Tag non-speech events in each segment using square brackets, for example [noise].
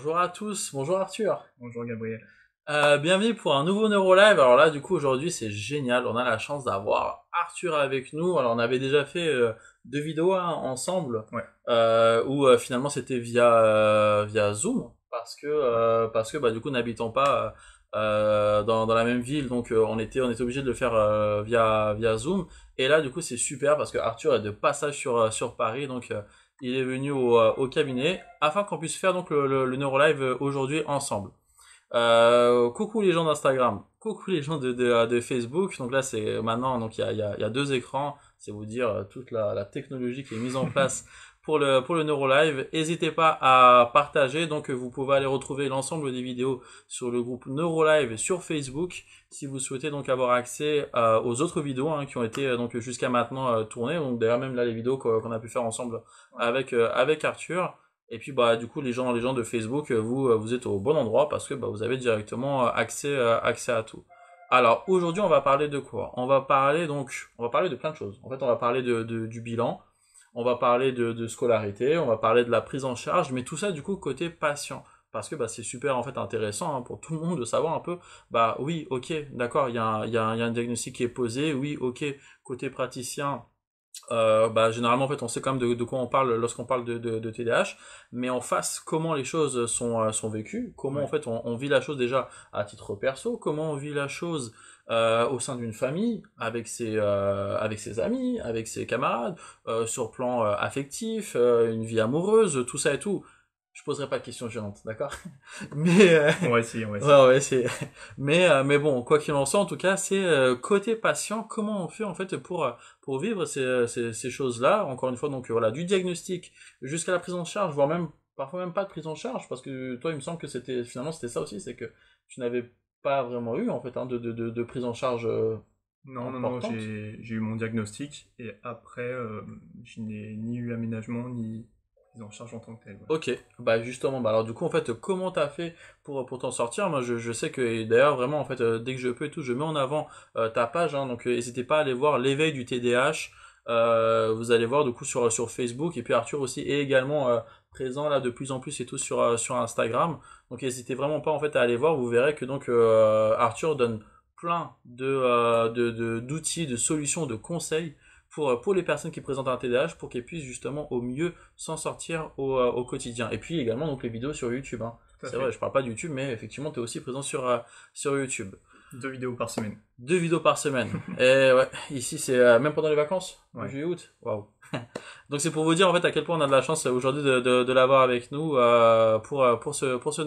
Bonjour à tous, bonjour Arthur. Bonjour Gabriel. Euh, bienvenue pour un nouveau NeuroLive. Alors là, du coup, aujourd'hui, c'est génial. On a la chance d'avoir Arthur avec nous. Alors, on avait déjà fait euh, deux vidéos hein, ensemble, euh, où finalement c'était via via Zoom, parce que parce que bah, du coup, n'habitant pas dans, la même ville, donc on était on est obligé de le faire via via Zoom. Et là, du coup, c'est super parce que Arthur est de passage sur sur Paris, donc il est venu euh, au, cabinet afin qu'on puisse faire donc le, Neurolive euh, aujourd'hui ensemble. Euh, coucou les gens d'Instagram, coucou les gens de, Facebook. Donc là, c'est maintenant, donc il y a, deux écrans, c'est vous dire toute la, la, technologie qui est mise en [laughs] place pour le, pour le NeuroLive. N'hésitez pas à partager. Donc, vous pouvez aller retrouver l'ensemble des vidéos sur le groupe NeuroLive sur Facebook. Si vous souhaitez donc avoir accès euh, aux autres vidéos hein, qui ont été euh, donc jusqu'à maintenant euh, tournées, donc d'ailleurs même là les vidéos qu'on a pu faire ensemble avec avec Arthur. Et puis bah du coup les gens les gens de Facebook vous vous êtes au bon endroit parce que bah, vous avez directement accès accès à tout. Alors aujourd'hui on va parler de quoi On va parler donc on va parler de plein de choses. En fait on va parler de du bilan, on va parler de, scolarité, on va parler de la prise en charge, mais tout ça du coup côté patient. Parce que bah, c'est super en fait intéressant hein, pour tout le monde de savoir un peu, bah oui, ok, d'accord, il y, a, y, un diagnostic qui est posé, oui, ok, côté praticien, euh, bah, généralement en fait on sait quand même de, quoi on parle lorsqu'on parle de, de, TDAH mais en face comment les choses sont, euh, vécues comment en fait on, vit la chose déjà à titre perso comment on vit la chose euh, au sein d'une famille, avec ses, euh, avec ses amis, avec ses camarades, euh, sur plan affectif, une vie amoureuse, tout ça et tout. Je poserai pas de questions gênantes, d'accord Mais on c'est Ouais, Mais bon, quoi qu'il en soit, en tout cas, c'est côté patient, comment on fait en fait pour pour vivre ces, choses-là Encore une fois, donc voilà, du diagnostic jusqu'à la prise en charge, voire même parfois même pas de prise en charge, parce que toi, il me semble que c'était finalement c'était ça aussi, c'est que tu n'avais pas vraiment eu en fait hein, de, prise en charge. Euh, non, non, j'ai, eu mon diagnostic et après, euh, je n'ai ni eu aménagement ni prise en charge en tant que tel Ok, bah justement, bah alors du coup, en fait, comment t'as fait pour, euh, pour t'en sortir Moi, je, je, sais que, d'ailleurs, vraiment, en fait, dès que je peux et tout, je mets en avant ta page, hein, donc n'hésitez pas à aller voir l'éveil du tdh vous allez voir du coup sur, sur Facebook et puis Arthur aussi et également présent là de plus en plus et tout sur, euh, sur Instagram. Donc n'hésitez vraiment pas en fait à aller voir, vous verrez que donc euh, Arthur donne plein de d'outils, euh, de, de, de solutions, de conseils pour, pour les personnes qui présentent un TDAH pour qu'elles puissent justement au mieux s'en sortir au, au, quotidien. Et puis également donc les vidéos sur YouTube. Hein. C'est vrai, je parle pas de YouTube, mais effectivement, tu es aussi présent sur, sur YouTube. Deux vidéos par semaine. Deux vidéos par semaine. [laughs] et ouais, ici c'est euh, même pendant les vacances, juillet août. Waouh. [laughs] Donc c'est pour vous dire en fait à quel point on a de la chance euh, aujourd'hui de, l'avoir avec nous euh, pour pour ce pour ce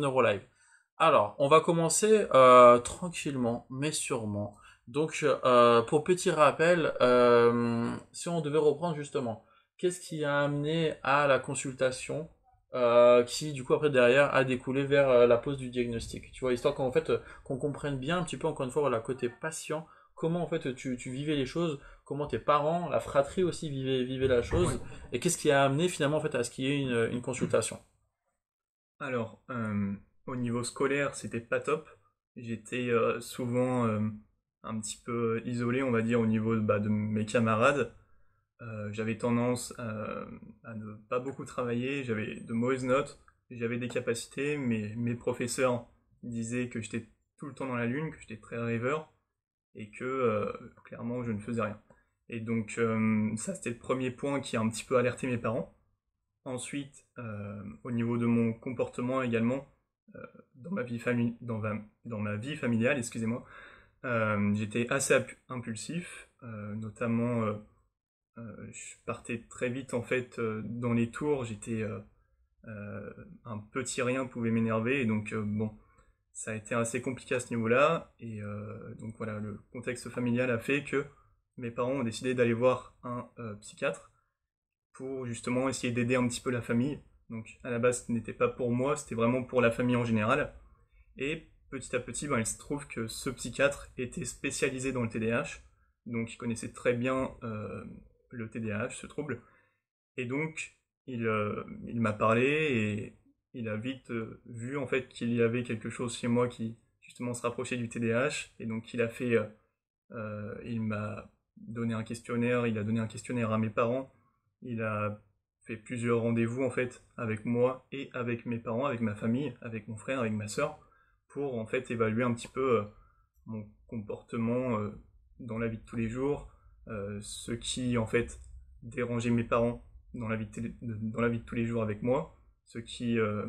Alors, on va commencer tranquillement mais sûrement. Donc pour petit rappel, si on devait reprendre justement, qu'est-ce qui a amené à la consultation euh, qui du coup après derrière a découlé vers euh, la pose du diagnostic. Tu vois, histoire qu'en fait euh, qu'on comprenne bien un petit peu encore une fois la côté patient, comment en fait tu, vivais les choses, comment tes parents, la fratrie aussi vivaient vivait la chose, et qu'est-ce qui a amené finalement fait à ce qu'il y ait une, consultation. Alors au niveau scolaire c'était pas top, j'étais souvent un petit peu isolé on va dire au niveau bah, de mes camarades. Euh, j'avais tendance euh, à, ne pas beaucoup travailler, j'avais de mauvaises notes, j'avais des capacités, mais mes professeurs disaient que j'étais tout le temps dans la lune, que j'étais très rêveur et que euh, clairement je ne faisais rien. Et donc ça c'était le premier point qui a un petit peu alerté mes parents. Ensuite, au niveau de mon comportement également, dans ma vie, dans, dans ma vie familiale, excusez-moi, j'étais assez impulsif, notamment euh, je partais très vite en fait euh, dans les tours. J'étais euh, un petit rien pouvait m'énerver et donc bon, ça a été assez compliqué à ce niveau-là. Et donc voilà, le contexte familial a fait que mes parents ont décidé d'aller voir un psychiatre pour justement essayer d'aider un petit peu la famille. Donc à la base, ce n'était pas pour moi, c'était vraiment pour la famille en général. Et petit à petit, ben, il se trouve que ce psychiatre était spécialisé dans le tdh donc il connaissait très bien le TDAH, ce trouble. Et donc, euh, il, m'a parlé et il a vite euh, vu en fait qu'il y avait quelque chose chez moi qui justement se rapprochait du TDAH. Et donc, il a fait, euh, il m'a donné un questionnaire, il a donné un questionnaire à mes parents, il a fait plusieurs rendez-vous en fait avec moi et avec mes parents, avec ma famille, avec mon frère, avec ma soeur, pour en fait évaluer un petit peu mon comportement dans la vie de tous les jours, euh, ce qui en fait dérangeait mes parents dans la vie de, dans la vie de tous les jours avec moi, ce qui euh,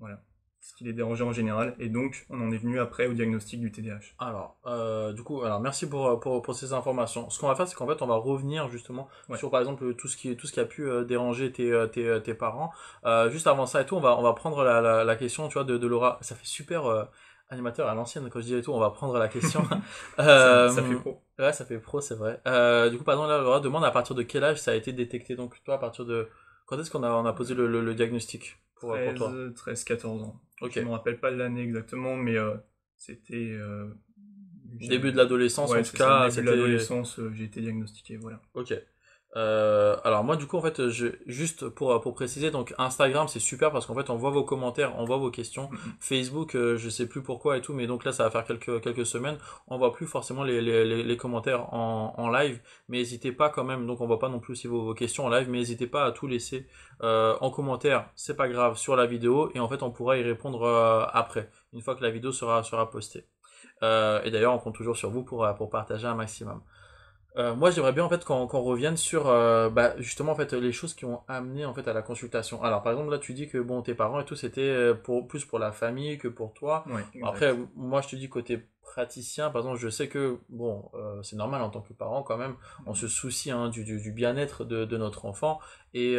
voilà, ce qui les dérangeait en général. Et donc, on en est venu après au diagnostic du TDAH. Alors, euh, du coup, alors merci pour, euh, pour, pour ces informations. Ce qu'on va faire, c'est qu'en fait, on va revenir justement sur, par exemple, tout ce qui, tout ce qui a pu euh, déranger tes, tes, tes parents. juste avant ça et tout, on va, on va prendre la, la, question, tu vois, de, Laura. Ça fait super animateur à l'ancienne, quand je dis tout, on va prendre la question. [laughs] [laughs] ça, fait pro. Ouais, ça fait pro, c'est vrai. du coup, par là, Laura demande à partir de quel âge ça a été détecté. Donc, toi, à partir de. Quand est-ce qu'on a, on a posé le, le diagnostic pour, 13, 14 ans. Je ne me rappelle pas de l'année exactement, mais euh, c'était. Euh, début de l'adolescence, en tout cas. Début de l'adolescence, euh, j'ai été diagnostiqué, voilà. Ok. Euh, alors moi du coup en fait je, juste pour pour préciser donc Instagram c'est super parce qu'en fait on voit vos commentaires, on voit vos questions. Mm-hmm. Facebook euh, je sais plus pourquoi et tout mais donc là ça va faire quelques quelques semaines on voit plus forcément les les, les commentaires en, en live mais n'hésitez pas quand même donc on voit pas non plus si vos, questions en live mais n'hésitez pas à tout laisser euh, en commentaire c'est pas grave sur la vidéo et en fait on pourra y répondre après une fois que la vidéo sera sera postée. et d'ailleurs on compte toujours sur vous pour pour partager un maximum. Euh, moi, j'aimerais bien en fait qu'on revienne sur euh, bah, justement fait les choses qui ont amené en fait à la consultation. Alors, par exemple, là, tu dis que bon, tes parents et tout, c'était euh, plus pour la famille que pour toi. Après, moi, je te dis côté praticien, par exemple, je sais que bon, c'est normal en tant que parent quand même, on mm. se soucie hein, du, bien-être de, notre enfant et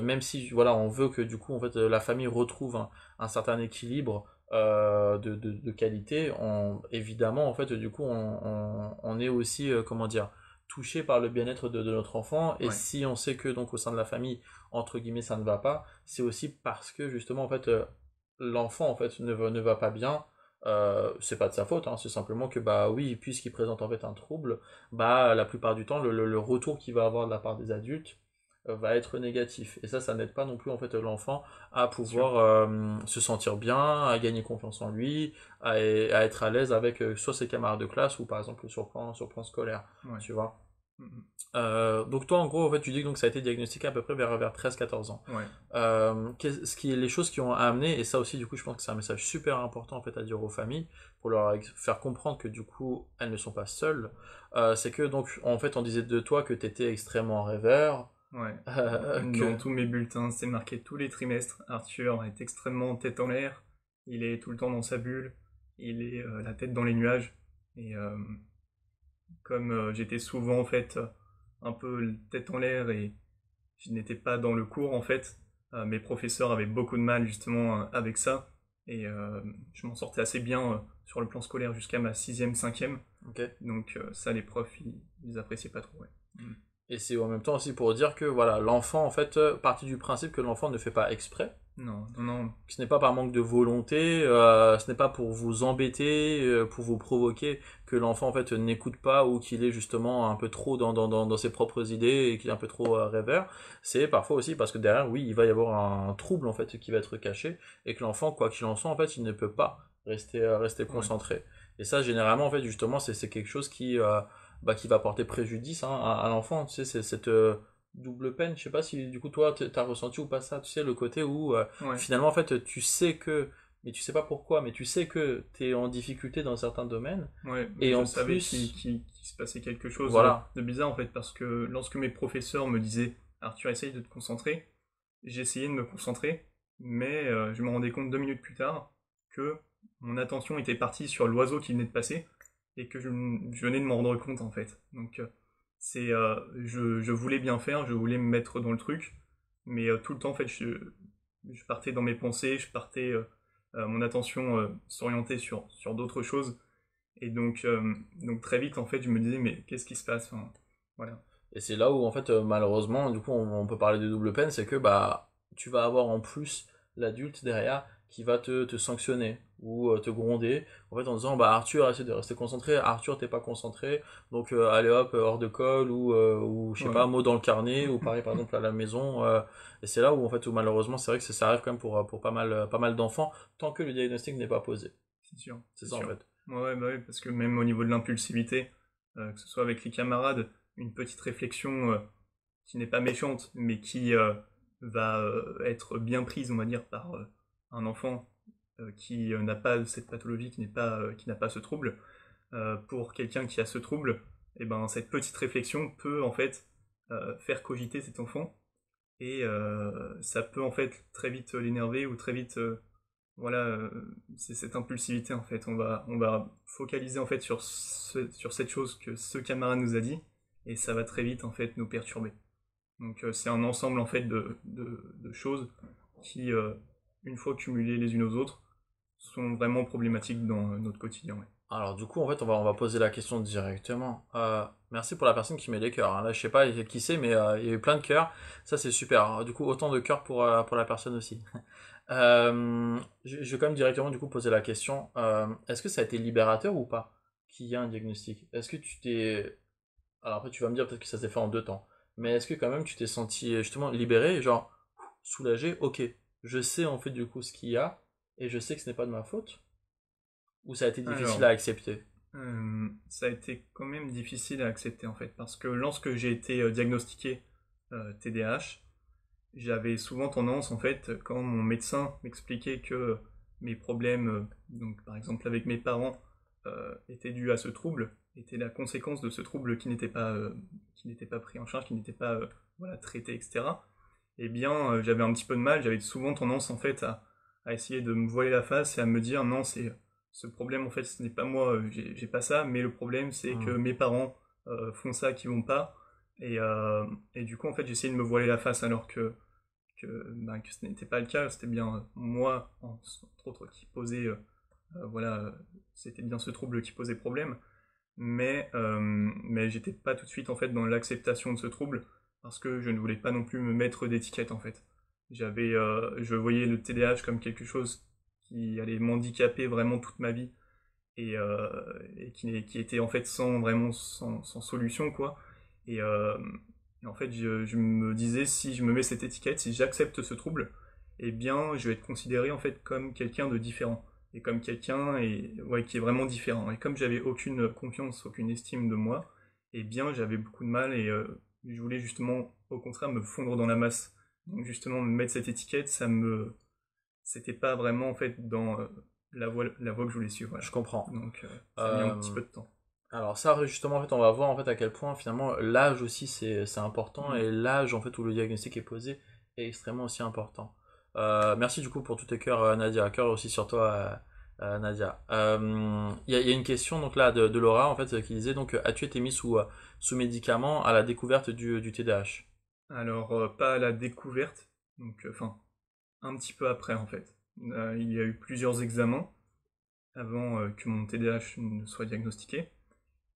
même si voilà, on veut que du coup en fait la famille retrouve un, certain équilibre. de, qualité, évidemment, en fait, du coup, on, est aussi, comment dire, touché par le bien-être de, notre enfant et si on sait que donc au sein de la famille entre guillemets ça ne va pas c'est aussi parce que justement en fait euh, l'enfant en fait ne va, ne va pas bien euh, c'est pas de sa faute hein. c'est simplement que bah oui puisqu'il présente en fait un trouble bah la plupart du temps le, retour qu'il va avoir de la part des adultes euh, va être négatif et ça ça n'aide pas non plus en fait l'enfant à pouvoir se sentir bien à gagner confiance en lui à, être à l'aise avec soit ses camarades de classe ou par exemple le plan scolaire tu vois euh, donc toi, en gros, en fait, tu dis que donc, ça a été diagnostiqué à peu près vers, vers 13-14 ans. Ouais. Euh, ce qui les choses qui ont amené, et ça aussi, du coup, je pense que c'est un message super important en fait à dire aux familles pour leur faire comprendre que du coup, elles ne sont pas seules. Euh, c'est que donc, en fait, on disait de toi que tu étais extrêmement rêveur. [laughs] Que... Dans tous mes bulletins, c'est marqué tous les trimestres. Arthur est extrêmement tête en l'air. Il est tout le temps dans sa bulle. Il est la tête dans les nuages. Et comme euh, j'étais souvent en fait euh, un peu tête en l'air et je n'étais pas dans le cours en fait, euh, mes professeurs avaient beaucoup de mal justement avec ça et je m'en sortais assez bien sur le plan scolaire jusqu'à ma sixième, cinquième. Donc ça les profs ils, appréciaient pas trop. Et c'est en même temps aussi pour dire que voilà, l'enfant en fait partie du principe que l'enfant ne fait pas exprès non, non, Ce n'est pas par manque de volonté, euh, ce n'est pas pour vous embêter, euh, pour vous provoquer que l'enfant en fait n'écoute pas ou qu'il est justement un peu trop dans, dans, ses propres idées et qu'il est un peu trop euh, rêveur. C'est parfois aussi parce que derrière, oui, il va y avoir un trouble en fait qui va être caché et que l'enfant, quoi qu'il en soit, en fait, il ne peut pas rester, rester concentré. Et ça, généralement, en fait, justement, c'est quelque chose qui, bah, qui va porter préjudice hein, à, l'enfant. Tu c'est cette double peine. Je sais pas si du coup toi t'as ressenti ou pas ça, tu sais, le côté où euh, finalement en fait tu sais que, mais tu sais pas pourquoi, mais tu sais que t'es en difficulté dans certains domaines. et on savait savais qu'il se passait quelque chose euh, de bizarre en fait, parce que lorsque mes professeurs me disaient Arthur, essaye de te concentrer, j'essayais de me concentrer, mais euh, je me rendais compte deux minutes plus tard que mon attention était partie sur l'oiseau qui venait de passer et que je, venais de m'en rendre compte en fait. Donc c'est euh, je, je, voulais bien faire, je voulais me mettre dans le truc, mais euh, tout le temps, en fait, je, je, partais dans mes pensées, je partais, euh, mon attention s'orienter sur, sur d'autres choses. Et donc, donc, très vite, en fait, je me disais, mais qu'est-ce qui se passe voilà. Et c'est là où, en fait, malheureusement, du coup, on, peut parler de double peine, c'est que bah, tu vas avoir en plus l'adulte derrière qui va te, sanctionner ou euh, te gronder en fait en disant bah Arthur essaie de rester concentré Arthur t'es pas concentré donc euh, allez hop hors de colle ou euh, ou je sais pas mot dans le carnet [laughs] ou pareil par exemple à la maison et c'est là où en fait malheureusement c'est vrai que ça, arrive quand même pour pas mal pas mal d'enfants tant que le diagnostic n'est pas posé c'est sûr c'est ça en fait ouais, bah oui parce que même au niveau de l'impulsivité que ce soit avec les camarades une petite réflexion qui n'est pas méchante mais qui va être bien prise on va dire par un enfant euh, qui euh, n'a pas cette pathologie, qui pas, euh, n'a pas ce trouble, pour quelqu'un qui a ce trouble, et eh ben cette petite réflexion peut en fait faire cogiter cet enfant et ça peut en fait très vite l'énerver ou très vite voilà c'est cette impulsivité en fait on va on va focaliser en fait sur sur cette chose que ce camarade nous a dit et ça va très vite en fait nous perturber donc c'est un ensemble en fait de choses qui une fois cumulées les unes aux autres, sont vraiment problématiques dans euh, notre quotidien. Alors du coup, en fait, on va, on va poser la question directement. Euh, merci pour la personne qui met les cœurs. Hein. Là, je sais pas qui c'est, mais euh, il y a eu plein de cœurs. Ça, c'est super. Hein. du coup, autant de cœurs pour, pour la personne aussi. [laughs] je, je, vais quand même directement du coup poser la question. Est-ce que ça a été libérateur ou pas qu'il y a un diagnostic Est-ce que tu t'es... Alors après, tu vas me dire peut-être que ça s'est fait en deux temps. Mais est-ce que quand même tu t'es senti justement libéré, genre soulagé, ok, je sais en fait du coup ce qu'il y a et je sais que ce n'est pas de ma faute Ou ça a été difficile à accepter hum, Ça a été quand même difficile à accepter en fait, parce que lorsque j'ai été euh, diagnostiqué TDAH, euh, j'avais souvent tendance en fait, quand mon médecin m'expliquait que mes problèmes, euh, donc par exemple avec mes parents, étaient dus à ce trouble, étaient la conséquence de ce trouble qui n'était pas, qui n'était pas pris en charge, qui n'était pas voilà, traité, etc eh bien, euh, j'avais un petit peu de mal, j'avais souvent tendance en fait à, essayer de me voiler la face et à me dire non, c'est ce problème en fait, ce n'est pas moi, euh, j'ai pas ça, mais le problème c'est que ah. mes parents euh, font ça qui vont pas, et, du coup en fait j'essayais de me voiler la face alors que que, ben, ce n'était pas le cas, c'était bien moi entre autres qui posais voilà, c'était bien ce trouble qui posait problème, mais mais j'étais pas tout de suite en fait dans l'acceptation de ce trouble parce que je ne voulais pas non plus me mettre d'étiquette en fait. J'avais, euh, je voyais le TDAH comme quelque chose qui allait m'handicaper vraiment toute ma vie et, euh, qui, qui, était en fait sans vraiment sans, solution quoi. Et, euh, en fait, je, me disais si je me mets cette étiquette, si j'accepte ce trouble, eh bien, je vais être considéré en fait comme quelqu'un de différent et comme quelqu'un et ouais, qui est vraiment différent. Et comme j'avais aucune confiance, aucune estime de moi, eh bien, j'avais beaucoup de mal et je voulais justement, au contraire, me fondre dans la masse. Donc justement, mettre cette étiquette, ça me, c'était pas vraiment en fait dans euh, la voie, la voie que je voulais suivre. Je comprends. Donc, euh, ça a un euh, petit peu de temps. Alors ça, justement, en fait, on va voir en fait à quel point finalement l'âge aussi c'est important mm. et l'âge en fait où le diagnostic est posé est extrêmement aussi important. merci du coup pour tout tes cœurs, Nadia. Cœur aussi sur toi euh, Nadia. Il euh, y, a une question donc là de, Laura en fait euh, qui disait donc as-tu été mis sous, médicament à la découverte du, TDAH Alors pas à la découverte, donc enfin un petit peu après en fait. il y a eu plusieurs examens avant que mon TDAH ne soit diagnostiqué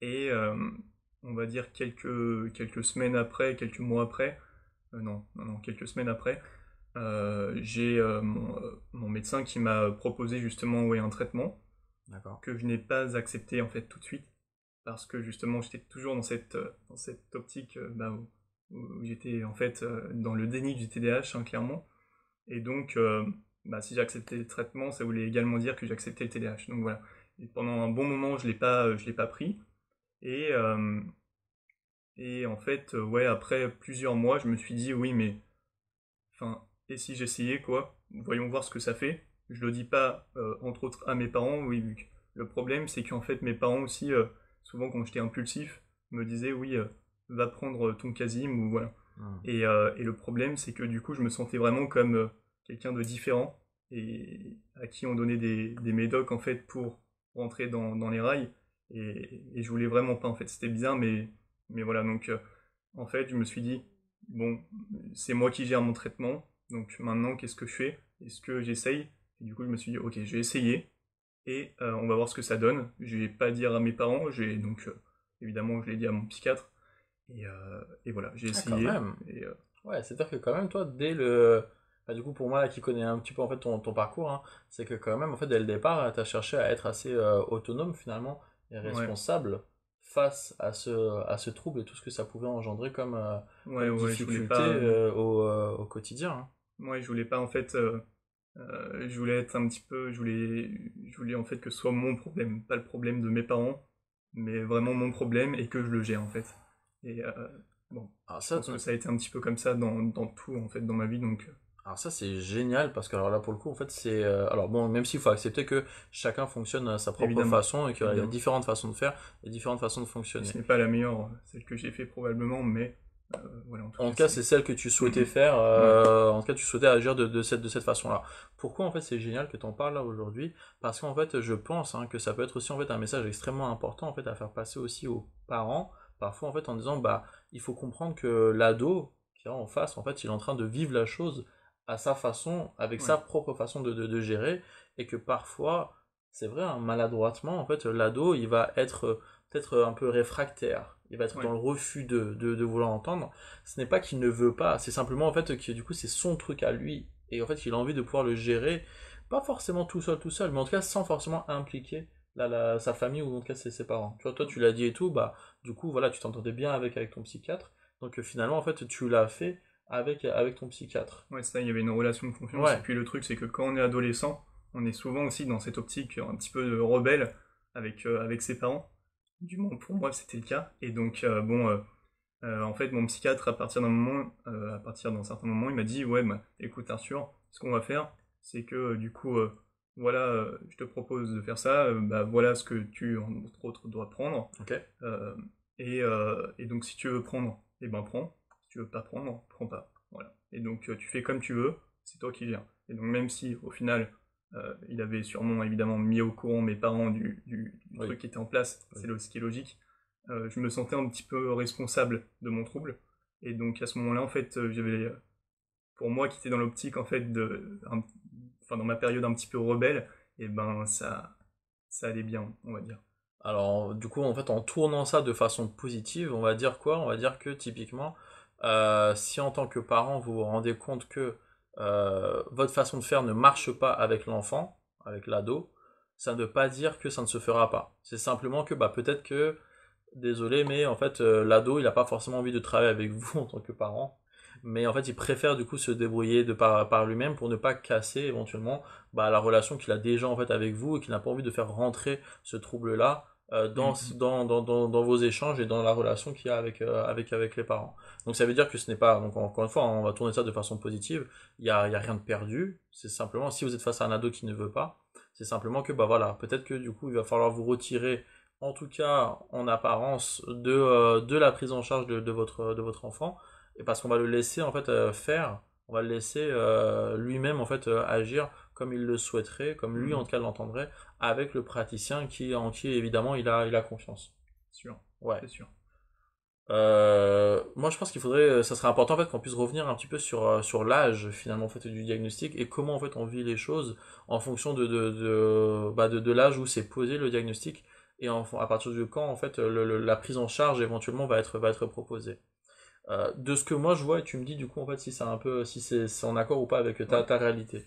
et on va dire quelques quelques semaines après, quelques mois après, non, non, non quelques semaines après, euh, j'ai euh, euh, mon, médecin qui m'a proposé justement ouais, un traitement que je n'ai pas accepté en fait tout de suite parce que justement j'étais toujours dans cette, dans cette optique bah, où, j'étais en fait dans le déni du TDAH hein, clairement et donc bah, si j'acceptais le traitement ça voulait également dire que j'acceptais le TDAH donc voilà pendant un bon moment je l'ai pas je l'ai pas pris et et en fait ouais après plusieurs mois je me suis dit oui mais enfin et si j'essayais quoi Voyons voir ce que ça fait. Je le dis pas, euh, entre autres, à mes parents, oui, Le problème, c'est qu'en fait, mes parents aussi, euh, souvent quand j'étais impulsif, me disaient, oui, euh, va prendre ton casim, ou voilà. Ah. Et, et, le problème, c'est que du coup, je me sentais vraiment comme quelqu'un de différent, et à qui on donnait des, des médocs, en fait, pour rentrer dans, dans les rails. Et, et, je voulais vraiment pas, en fait. C'était bizarre, mais, mais voilà. Donc, en fait, je me suis dit, bon, c'est moi qui gère mon traitement donc maintenant, qu'est-ce que je fais Est-ce que j'essaye Et du coup, je me suis dit, ok, je vais essayer et euh, on va voir ce que ça donne. Je vais pas dire à mes parents, j'ai donc euh, évidemment, je l'ai dit à mon psychiatre. Et, euh, et voilà, j'ai ah, essayé. ouais, c'est-à-dire que quand même, toi, dès le. du coup, pour moi, qui connais un petit peu en fait ton, parcours, hein, c'est que quand même, en fait, dès le départ, tu as cherché à être assez autonome finalement et responsable. face à ce, à ce trouble et tout ce que ça pouvait engendrer comme, difficulté au, au, quotidien. Hein. Moi, je voulais pas en fait. Euh, euh, je voulais être un petit peu. Je voulais, je voulais en fait que ce soit mon problème, pas le problème de mes parents, mais vraiment mon problème et que je le gère en fait. Et euh, bon, ah, ça, ça a été un petit peu comme ça dans, dans tout en fait dans ma vie donc. Alors ah, ça c'est génial parce que alors là pour le coup en fait c'est alors bon même s'il faut accepter que chacun fonctionne à sa propre façon et qu'il y a différentes façons de faire et différentes façons de fonctionner. Ce n'est pas la meilleure celle que j'ai fait probablement mais euh, en tout cas, c'est celle que tu souhaitais mhm. faire, euh, en tout cas, tu souhaitais agir de, cette, façon-là. Pourquoi, en fait, c'est génial que tu en parles là aujourd'hui Parce qu'en fait, je pense hein, que ça peut être aussi en fait, un message extrêmement important en fait, à faire passer aussi aux parents, parfois en fait, en disant bah, il faut comprendre que l'ado qui en face, en fait, il est en train de vivre la chose à sa façon, avec sa propre façon de, gérer, et que parfois, c'est vrai, un hein, maladroitement, en fait, l'ado, il va être peut-être un peu réfractaire il va être dans le refus de, vouloir entendre. Ce n'est pas qu'il ne veut pas, c'est simplement en fait que du coup c'est son truc à lui et en fait il a envie de pouvoir le gérer, pas forcément tout seul, tout seul, mais en tout cas sans forcément impliquer sa famille ou en tout cas ses, parents. Tu vois, toi tu l'as dit et tout, bah du coup voilà, tu t'entendais bien avec, avec ton psychiatre, donc euh, finalement en fait tu l'as fait avec, avec ton psychiatre. Ouais, ça, il y avait une relation de confiance. Et puis le truc c'est que quand on est adolescent, on est souvent aussi dans cette optique un petit peu rebelle avec, euh, avec ses parents. Du moins, pour moi, c'était le cas. Et donc, euh, bon, euh, euh, en fait, mon psychiatre, à partir d'un moment, à partir d'un certain moment, il m'a dit, ouais, bah, écoute Arthur, ce qu'on va faire, c'est que du coup, voilà, je te propose de faire ça, bah, voilà ce que tu, entre autres, dois prendre. Et, donc, si tu veux prendre, et eh ben prends. Si tu veux pas prendre, prends pas. Voilà. Et donc, tu fais comme tu veux, c'est toi qui viens. Et donc, même si, au final, euh, il avait sûrement évidemment mis au courant mes parents du, truc qui était en place, c'est ce qui est logique. Euh, je me sentais un petit peu responsable de mon trouble. Et donc à ce moment-là, en fait, euh, j'avais, pour moi qui était dans l'optique, en fait, de, enfin, dans ma période un petit peu rebelle, et eh ben ça, ça allait bien, on va dire. Alors, du coup, en fait, en tournant ça de façon positive, on va dire quoi On va dire que typiquement, si en tant que parent, vous vous rendez compte que euh, votre façon de faire ne marche pas avec l'enfant, avec l'ado, ça ne veut pas dire que ça ne se fera pas. C'est simplement que bah, peut-être que, désolé, mais en fait, euh, l'ado, il n'a pas forcément envie de travailler avec vous [laughs] en tant que parent. Mais en fait, il préfère du coup se débrouiller de par, par lui-même pour ne pas casser éventuellement bah, la relation qu'il a déjà en fait avec vous et qu'il n'a pas envie de faire rentrer ce trouble-là euh, mm-hmm. dans, dans, dans, dans, vos échanges et dans la relation qu'il y a avec, euh, avec, avec les parents. Donc ça veut dire que ce n'est pas, donc encore une fois, on va tourner ça de façon positive, il n'y a, a rien de perdu, c'est simplement, si vous êtes face à un ado qui ne veut pas, c'est simplement que, bah voilà, peut-être que du coup, il va falloir vous retirer, en tout cas en apparence, de, euh, de la prise en charge de, de, votre, de votre enfant, et parce qu'on va le laisser en fait faire, on va le laisser lui-même en fait agir comme il le souhaiterait, comme lui mhm. en tout cas l'entendrait, avec le praticien qui, en qui évidemment il a, confiance. Sûr. Ouais. C'est sûr. Euh, moi, je pense qu'il faudrait, euh, ça serait important en fait qu'on puisse revenir un petit peu sur euh, l'âge finalement fait du diagnostic et comment en fait on vit les choses en fonction de de, bah, l'âge où c'est posé le diagnostic et à partir du quand en fait la prise en charge éventuellement va être va être proposée. de ce que moi je vois et tu me dis du coup en fait si c'est un peu si c'est en accord ou pas avec ta réalité.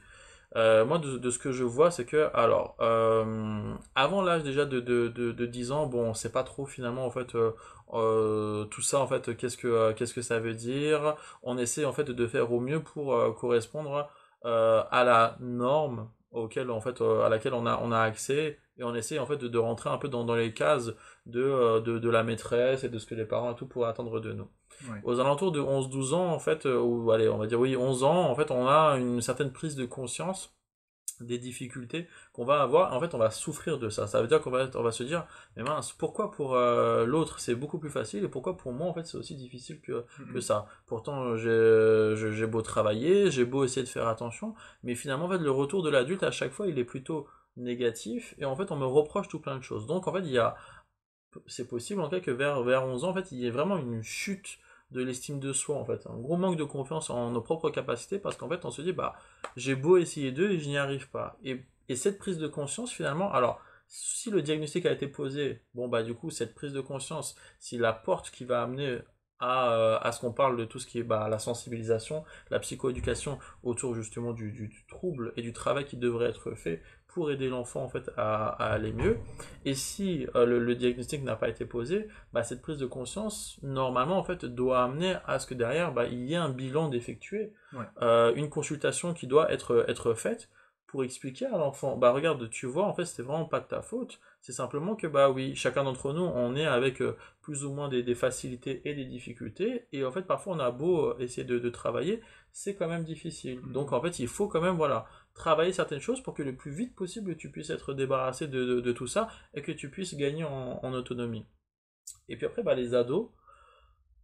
Euh, moi, de, ce que je vois, c'est que, alors, euh, avant l'âge déjà de, 10 ans, bon, on sait pas trop finalement, en fait, euh, tout ça, en fait, qu'est-ce que, quest que ça veut dire. On essaie, en fait, de faire au mieux pour correspondre à la norme à laquelle on a, on a accès et on essaie en fait de, rentrer un peu dans, les cases euh, de, de, la maîtresse et de ce que les parents tout pourraient attendre de nous. Aux alentours de 11-12 ans, en fait, euh, allez, on va dire oui, 11 ans, en fait, on a une certaine prise de conscience des difficultés qu'on va avoir, en fait, on va souffrir de ça. Ça veut dire qu'on va, on va se dire, mais mince, pourquoi pour euh, l'autre c'est beaucoup plus facile et pourquoi pour moi en fait c'est aussi difficile que, mm-hmm. que ça. Pourtant, j'ai beau travailler, j'ai beau essayer de faire attention, mais finalement, en fait, le retour de l'adulte à chaque fois, il est plutôt négatif, et en fait on me reproche tout plein de choses. Donc en fait il y a, c'est possible en fait que vers, vers 11 ans en fait il y ait vraiment une chute de l'estime de soi en fait, un gros manque de confiance en nos propres capacités parce qu'en fait on se dit bah j'ai beau essayer d'eux et je n'y arrive pas. Et, cette prise de conscience finalement, alors si le diagnostic a été posé, bon bah du coup cette prise de conscience, si la porte qui va amener à, euh, à ce qu'on parle de tout ce qui est bah, la sensibilisation, la psychoéducation autour justement du, trouble et du travail qui devrait être fait pour aider l'enfant en fait à, aller mieux. Et si euh, le, diagnostic n'a pas été posé, bah, cette prise de conscience normalement en fait doit amener à ce que derrière bah, il y ait un bilan d'effectué, euh, une consultation qui doit être faite pour expliquer à l'enfant bah, regarde tu vois en fait c'est vraiment pas de ta faute c'est simplement que bah oui chacun d'entre nous on est avec euh, plus ou moins des, facilités et des difficultés et en fait parfois on a beau essayer de, de travailler c'est quand même difficile mmh. donc en fait il faut quand même voilà travailler certaines choses pour que le plus vite possible tu puisses être débarrassé de, de, tout ça et que tu puisses gagner en, autonomie. Et puis après, bah, les ados,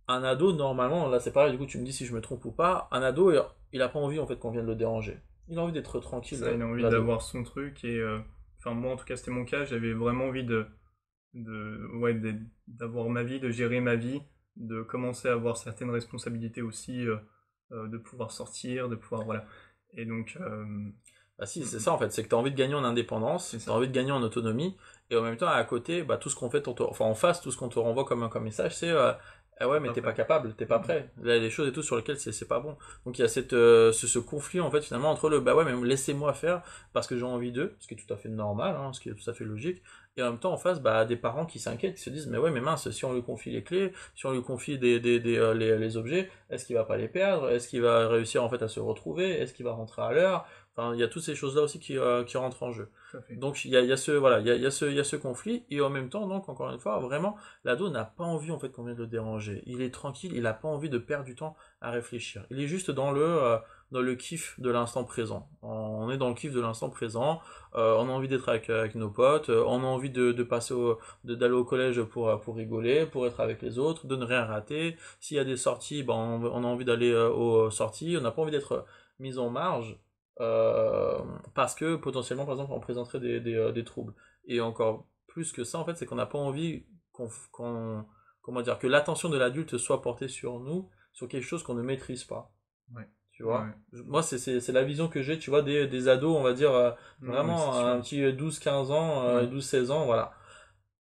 un ado, normalement, là c'est pareil, du coup tu me dis si je me trompe ou pas, un ado, il n'a pas envie en fait qu'on vienne le déranger. Il a envie d'être tranquille. il a envie d'avoir son truc et... Euh, enfin moi en tout cas c'était mon cas, j'avais vraiment envie de de ouais, d'avoir ma vie, de gérer ma vie, de commencer à avoir certaines responsabilités aussi, euh, euh, de pouvoir sortir, de pouvoir voilà. Et donc. Euh, bah, si, c'est ça en fait, c'est que tu as envie de gagner en indépendance, tu as envie de gagner en autonomie, et en même temps, à côté, bah, tout ce qu'on fait, en face, tout ce qu'on te renvoie comme, comme message, c'est euh, ah ouais, mais t'es pas capable, t'es pas mm. prêt. a les choses et tout sur lesquelles c'est pas bon. Donc il y a euh, ce, conflit en fait finalement entre le Bah ouais, mais laissez-moi faire parce que j'ai envie d'eux, ce qui est tout à fait normal, hein, ce qui est tout à fait logique, et en même temps en face bah, des parents qui s'inquiètent, qui se disent mais ouais mais mince, si on lui confie les clés, si on lui confie des, euh, les, objets, est-ce qu'il va pas les perdre Est-ce qu'il va réussir en fait à se retrouver Est-ce qu'il va rentrer à l'heure Enfin, il y a toutes ces choses-là aussi qui, euh, rentrent en jeu. Donc il y a, ce voilà, il y a, ce, il y ce conflit et en même temps donc encore une fois vraiment l'ado n'a pas envie en fait qu'on vienne le déranger. Il est tranquille, il n'a pas envie de perdre du temps à réfléchir. Il est juste dans le euh, dans le kiff de l'instant présent. On est dans le kiff de l'instant présent, euh, on a envie d'être avec, nos potes, euh, on a envie de, de passer d'aller au collège pour, euh, pour rigoler, pour être avec les autres, de ne rien rater. S'il y a des sorties, ben on, a envie d'aller aux sorties, on n'a pas envie d'être mis en marge. parce que potentiellement, par exemple, on présenterait des, troubles. Et encore plus que ça, en fait, c'est qu'on n'a pas envie qu'on, comment dire, que l'attention de l'adulte soit portée sur nous, sur quelque chose qu'on ne maîtrise pas tu vois. Moi, c'est la vision que j'ai, tu vois, des, des, ados, on va dire, euh, vraiment euh, un petit 12-15 euh, ans, 12-16 ans, voilà.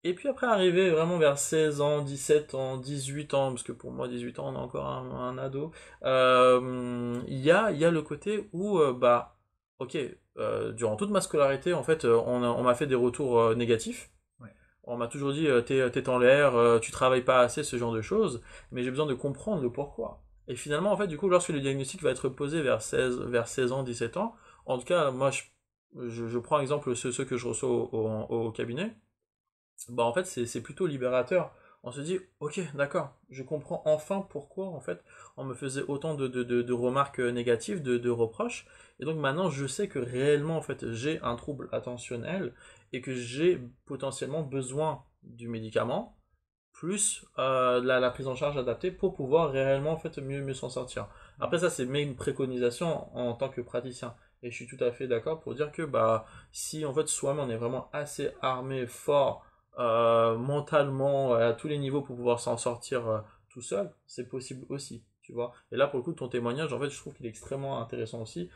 Et puis après, arriver vraiment vers 16 ans, 17 ans, 18 ans, parce que pour moi, 18 ans, on a encore un, ado, il y, a, y a le côté où, bah, ok, durant toute ma scolarité, en fait, on, on m'a fait des retours négatifs. On m'a toujours dit, t'es en l'air, tu travailles pas assez, ce genre de choses, mais j'ai besoin de comprendre le pourquoi. Et finalement, en fait, du coup, lorsque le diagnostic va être posé vers 16, vers 16 ans, 17 ans, en tout cas, moi, je, je, prends exemple ceux, ceux, que je reçois au, cabinet, bah, en fait, c'est plutôt libérateur. On se dit, ok, d'accord, je comprends enfin pourquoi, en fait, on me faisait autant de, de remarques euh, négatives, de, reproches. Et donc maintenant, je sais que réellement, en fait, j'ai un trouble attentionnel et que j'ai potentiellement besoin du médicament plus euh, la, prise en charge adaptée pour pouvoir réellement en fait mieux mieux s'en sortir. Après ça c'est mes préconisations en, en, tant que praticien et je suis tout à fait d'accord pour dire que bah si en fait soi-même on est vraiment assez armé fort euh, mentalement euh, à tous les niveaux pour pouvoir s'en sortir tout seul, c'est possible aussi, tu vois. Et là pour le coup ton témoignage en fait je trouve qu'il est extrêmement intéressant aussi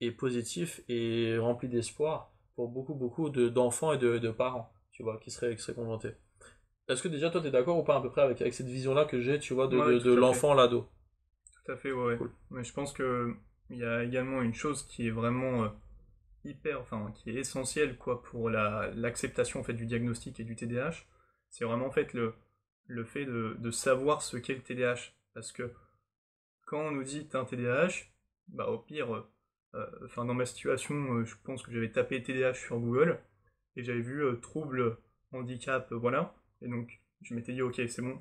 et positif et rempli d'espoir pour beaucoup beaucoup d'enfants et de, parents, tu vois, qui seraient, extrêmement est-ce que déjà toi tu es d'accord ou pas à peu près avec, cette vision-là que j'ai, tu vois, de, l'enfant à l'ado Tout à fait, ouais. Mais je pense que il y a également une chose qui est vraiment euh, hyper, enfin qui est essentielle quoi pour l'acceptation en fait du diagnostic et du TDAH, c'est vraiment en fait le, le fait de, savoir ce qu'est le TDAH, parce que quand on nous dit un TDAH, bah au pire, euh, euh, enfin dans ma situation, je pense que j'avais tapé TDAH sur Google et j'avais vu trouble, handicap, voilà. Et donc, je m'étais dit, ok, c'est bon,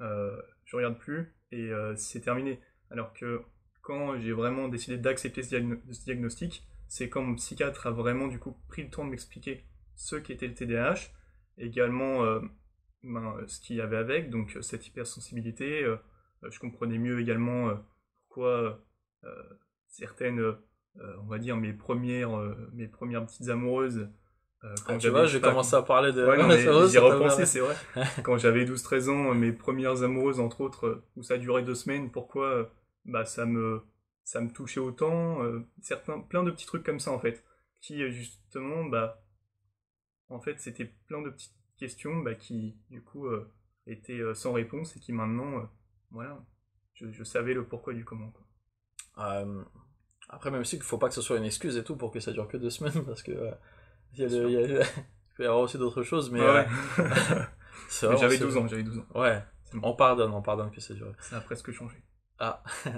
euh, je regarde plus et euh, c'est terminé. Alors que quand j'ai vraiment décidé d'accepter ce, diagnostic, c'est quand mon psychiatre a vraiment du coup pris le temps de m'expliquer ce qu'était le TDAH, également euh, ben, ce qu'il y avait avec, donc euh, cette hypersensibilité. je comprenais mieux également pourquoi certaines, on va dire, mes premières, mes premières petites amoureuses euh, quand ah, tu vois, j'ai commencé à parler de. [laughs] c'est vrai. [laughs] quand j'avais 12-13 ans, mes premières amoureuses, entre autres, où ça durait deux semaines, pourquoi euh, bah, ça, me, ça me touchait autant euh, certains, Plein de petits trucs comme ça, en fait, qui justement, bah, en fait, c'était plein de petites questions bah, qui, du coup, étaient sans réponse et qui maintenant, voilà, je, je, savais le pourquoi du comment. après, même si qu'il ne faut pas que ce soit une excuse et tout pour que ça dure que deux semaines, [laughs] parce que il, y a [laughs] peut y avoir aussi d'autres choses, mais. Euh, [laughs] j'avais 12 ans, j'avais 12 ans. Ouais, on pardonne, on pardonne que c'est dur. Ça a presque changé. Ah. [laughs]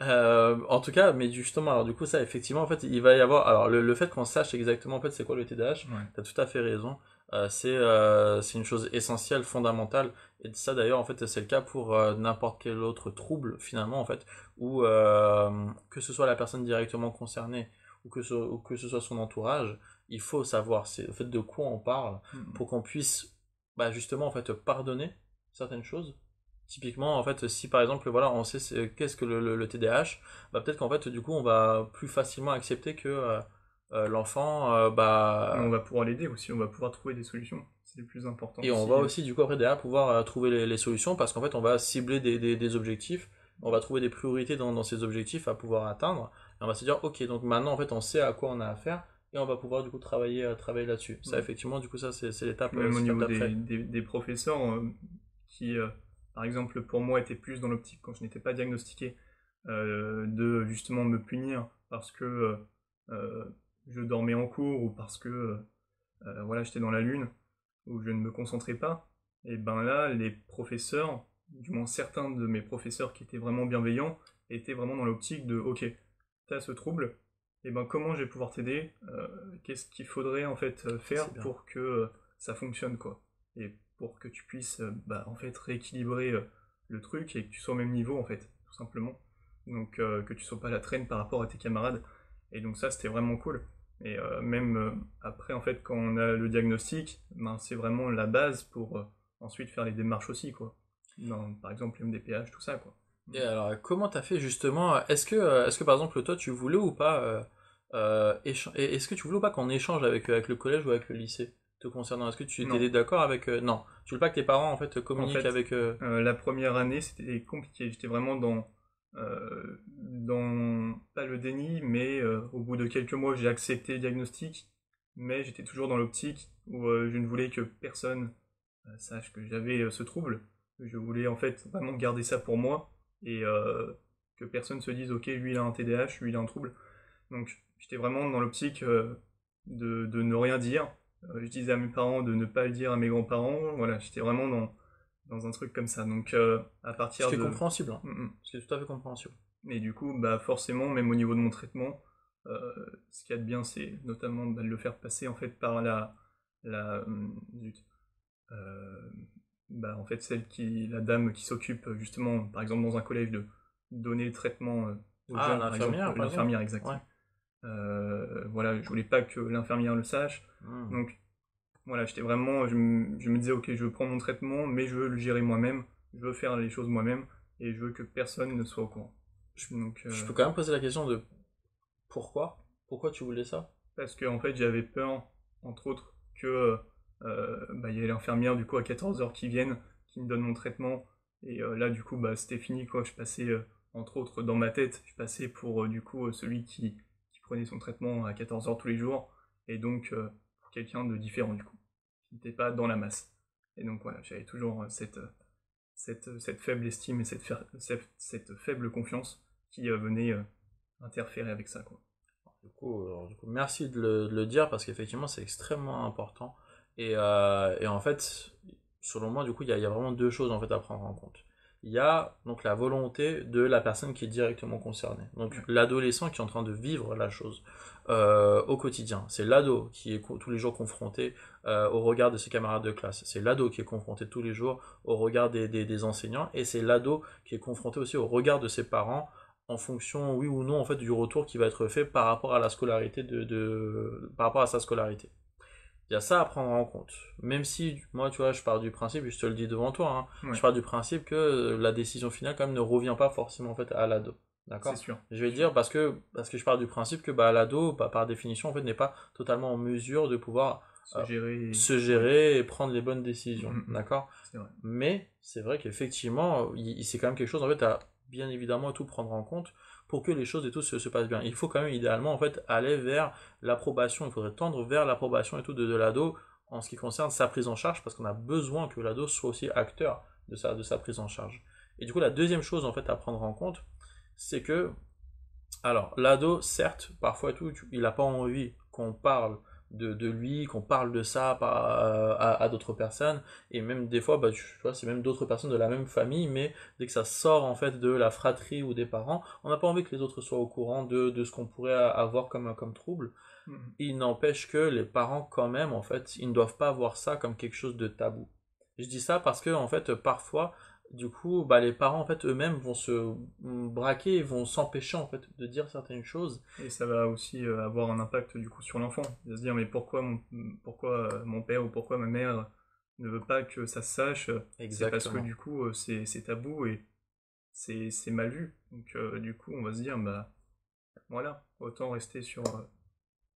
Euh, en tout cas, mais justement, alors du coup, ça, effectivement, en fait, il va y avoir. Alors, le, fait qu'on sache exactement, en fait, c'est quoi le TDAH, tu t'as tout à fait raison. Euh, euh, c'est une chose essentielle, fondamentale. Et ça, d'ailleurs, en fait, c'est le cas pour n'importe quel autre trouble, finalement, en fait, où que ce soit la personne directement concernée ou que ce, ou que ce soit son entourage, il faut savoir c'est, fait, de quoi on parle mm-hmm. pour qu'on puisse bah, justement en fait, pardonner certaines choses. Typiquement, en fait, si par exemple, voilà, on sait euh, qu'est-ce que le, TDAH, bah, peut-être qu'en fait, du coup, on va plus facilement accepter que euh, euh, l'enfant, bah... on va pouvoir l'aider aussi, on va pouvoir trouver des solutions, c'est le plus important. Et on va aussi, du coup, après, derrière, pouvoir trouver les, solutions, parce qu'en fait, on va cibler des, objectifs, on va trouver des priorités dans, dans, ces objectifs à pouvoir atteindre, on va se dire, ok, donc maintenant, en fait, on sait à quoi on a affaire, et on va pouvoir du coup travailler, euh, travailler là-dessus. Ça, effectivement, du coup, ça, c'est l'étape. Euh, Même au niveau des, professeurs euh, qui, par exemple, pour moi, étaient plus dans l'optique, quand je n'étais pas diagnostiqué, de justement me punir parce que je dormais en cours ou parce que voilà, j'étais dans la lune ou je ne me concentrais pas. Et ben là, les professeurs, du moins certains de mes professeurs qui étaient vraiment bienveillants, étaient vraiment dans l'optique de OK, t'as ce trouble, et eh ben, comment je vais pouvoir t'aider euh, Qu'est-ce qu'il faudrait en fait euh, faire pour que euh, ça fonctionne quoi Et pour que tu puisses bah, en fait rééquilibrer le truc et que tu sois au même niveau en fait, tout simplement. Donc que tu sois pas à la traîne par rapport à tes camarades. Et donc ça c'était vraiment cool. Et même après, en fait, quand on a le diagnostic, ben, c'est vraiment la base pour ensuite faire les démarches aussi, quoi. Non, par exemple, le MDPH, tout ça, quoi. Et alors, comment t'as fait justement euh, Est-ce que, euh, est que par exemple, toi, tu voulais ou pas euh, Est-ce que tu voulais ou pas qu'on échange avec, le collège ou avec le lycée te concernant Est-ce que tu étais d'accord avec Non, tu voulais pas que tes parents en fait communiquent avec La première année, c'était compliqué. J'étais vraiment dans dans pas le déni, mais au bout de quelques mois, j'ai accepté le diagnostic, mais j'étais toujours dans l'optique où je ne voulais que personne sache que j'avais ce trouble. Je voulais en fait vraiment garder ça pour moi et euh, que personne se dise ok lui il a un TDAH, lui il a un trouble. Donc j'étais vraiment dans l'optique euh, de, de, ne rien dire. Euh, je disais à mes parents de ne pas le dire à mes grands-parents. Voilà, j'étais vraiment dans, dans un truc comme ça. Donc à partir de... C'est compréhensible. Hein. Mm, mm. C'est tout à fait compréhensible. mais du coup, bah forcément, même au niveau de mon traitement, ce qu'il y a de bien, c'est notamment bah, de le faire passer en fait par la, la hum, bah, en fait, celle qui, la dame qui s'occupe euh, justement, par exemple, dans un collège, de donner le traitement euh, aux ah, l'infirmière, exactement. Euh, voilà, je voulais pas que l'infirmière le sache. Hmm. Donc, voilà, j'étais vraiment, je me, disais, ok, je prends mon traitement, mais je veux le gérer moi-même, je veux faire les choses moi-même, et je veux que personne ne soit au courant. Donc, Je peux quand même poser la question de pourquoi Pourquoi tu voulais ça Parce qu'en en fait, j'avais peur, entre autres, que euh, bah, il y avait l'infirmière du coup à 14h qui viennent, qui me donne mon traitement. Et euh, là, du coup, bah, c'était fini, quoi. Je passais, euh, entre autres, dans ma tête, je passais pour, du coup, celui qui, prenait son traitement à 14h tous les jours, et donc pour quelqu'un de différent, du coup, qui n'était pas dans la masse. Et donc, voilà, j'avais toujours cette, faible estime et cette, faible confiance qui venait interférer avec ça, quoi. Du coup, merci de le dire, parce qu'effectivement, c'est extrêmement important euh, et, en fait, selon moi, du coup, il y, a, vraiment deux choses en fait à prendre en compte. Il y a donc la volonté de la personne qui est directement concernée, donc l'adolescent qui est en train de vivre la chose euh, au quotidien. C'est l'ado qui est tous les jours confronté euh, au regard de ses camarades de classe. C'est l'ado qui est confronté tous les jours au regard des, enseignants, et c'est l'ado qui est confronté aussi au regard de ses parents en fonction, oui ou non, en fait, du retour qui va être fait par rapport à la scolarité par rapport à sa scolarité. Il y a ça à prendre en compte. Même si, moi, tu vois, je pars du principe, je te le dis devant toi, hein, je pars du principe que euh, la décision finale, quand même, ne revient pas forcément, en fait, à l'ado. D'accord C'est sûr. Je vais dire, parce que, parce que je pars du principe que bah, l'ado, bah, par définition, en fait, n'est pas totalement en mesure de pouvoir se, euh, gérer... se gérer, et prendre les bonnes décisions. Mm-hmm. D'accord Mais c'est vrai qu'effectivement, c'est quand même quelque chose, en fait, à bien évidemment tout prendre en compte pour que les choses et tout se, se passent bien. Il faut quand même idéalement en fait aller vers l'approbation, il faudrait tendre vers l'approbation et tout de, l'ado en ce qui concerne sa prise en charge, parce qu'on a besoin que l'ado soit aussi acteur de sa, de sa prise en charge. Et du coup, la deuxième chose en fait à prendre en compte, c'est que, alors, l'ado, certes, parfois tout, il n'a pas envie qu'on parle de, lui, qu'on parle de ça euh, à, à, d'autres personnes, et même des fois, bah, tu, vois, c'est même d'autres personnes de la même famille, mais dès que ça sort en fait de la fratrie ou des parents, on n'a pas envie que les autres soient au courant de, ce qu'on pourrait avoir comme, euh, comme trouble. Mhm. Il n'empêche que les parents, quand même, en fait, ils ne doivent pas voir ça comme quelque chose de tabou. Je dis ça parce que, en fait, parfois, du coup, bah, les parents en fait eux-mêmes vont se braquer, vont s'empêcher en fait de dire certaines choses. Et ça va aussi euh, avoir un impact du coup sur l'enfant, Il va se dire mais pourquoi mon, pourquoi euh, mon père ou pourquoi ma mère ne veut pas que ça se sache C'est Parce que du coup euh, c'est, c'est tabou et c'est, c'est mal vu. Donc du coup on va se dire bah voilà autant rester sur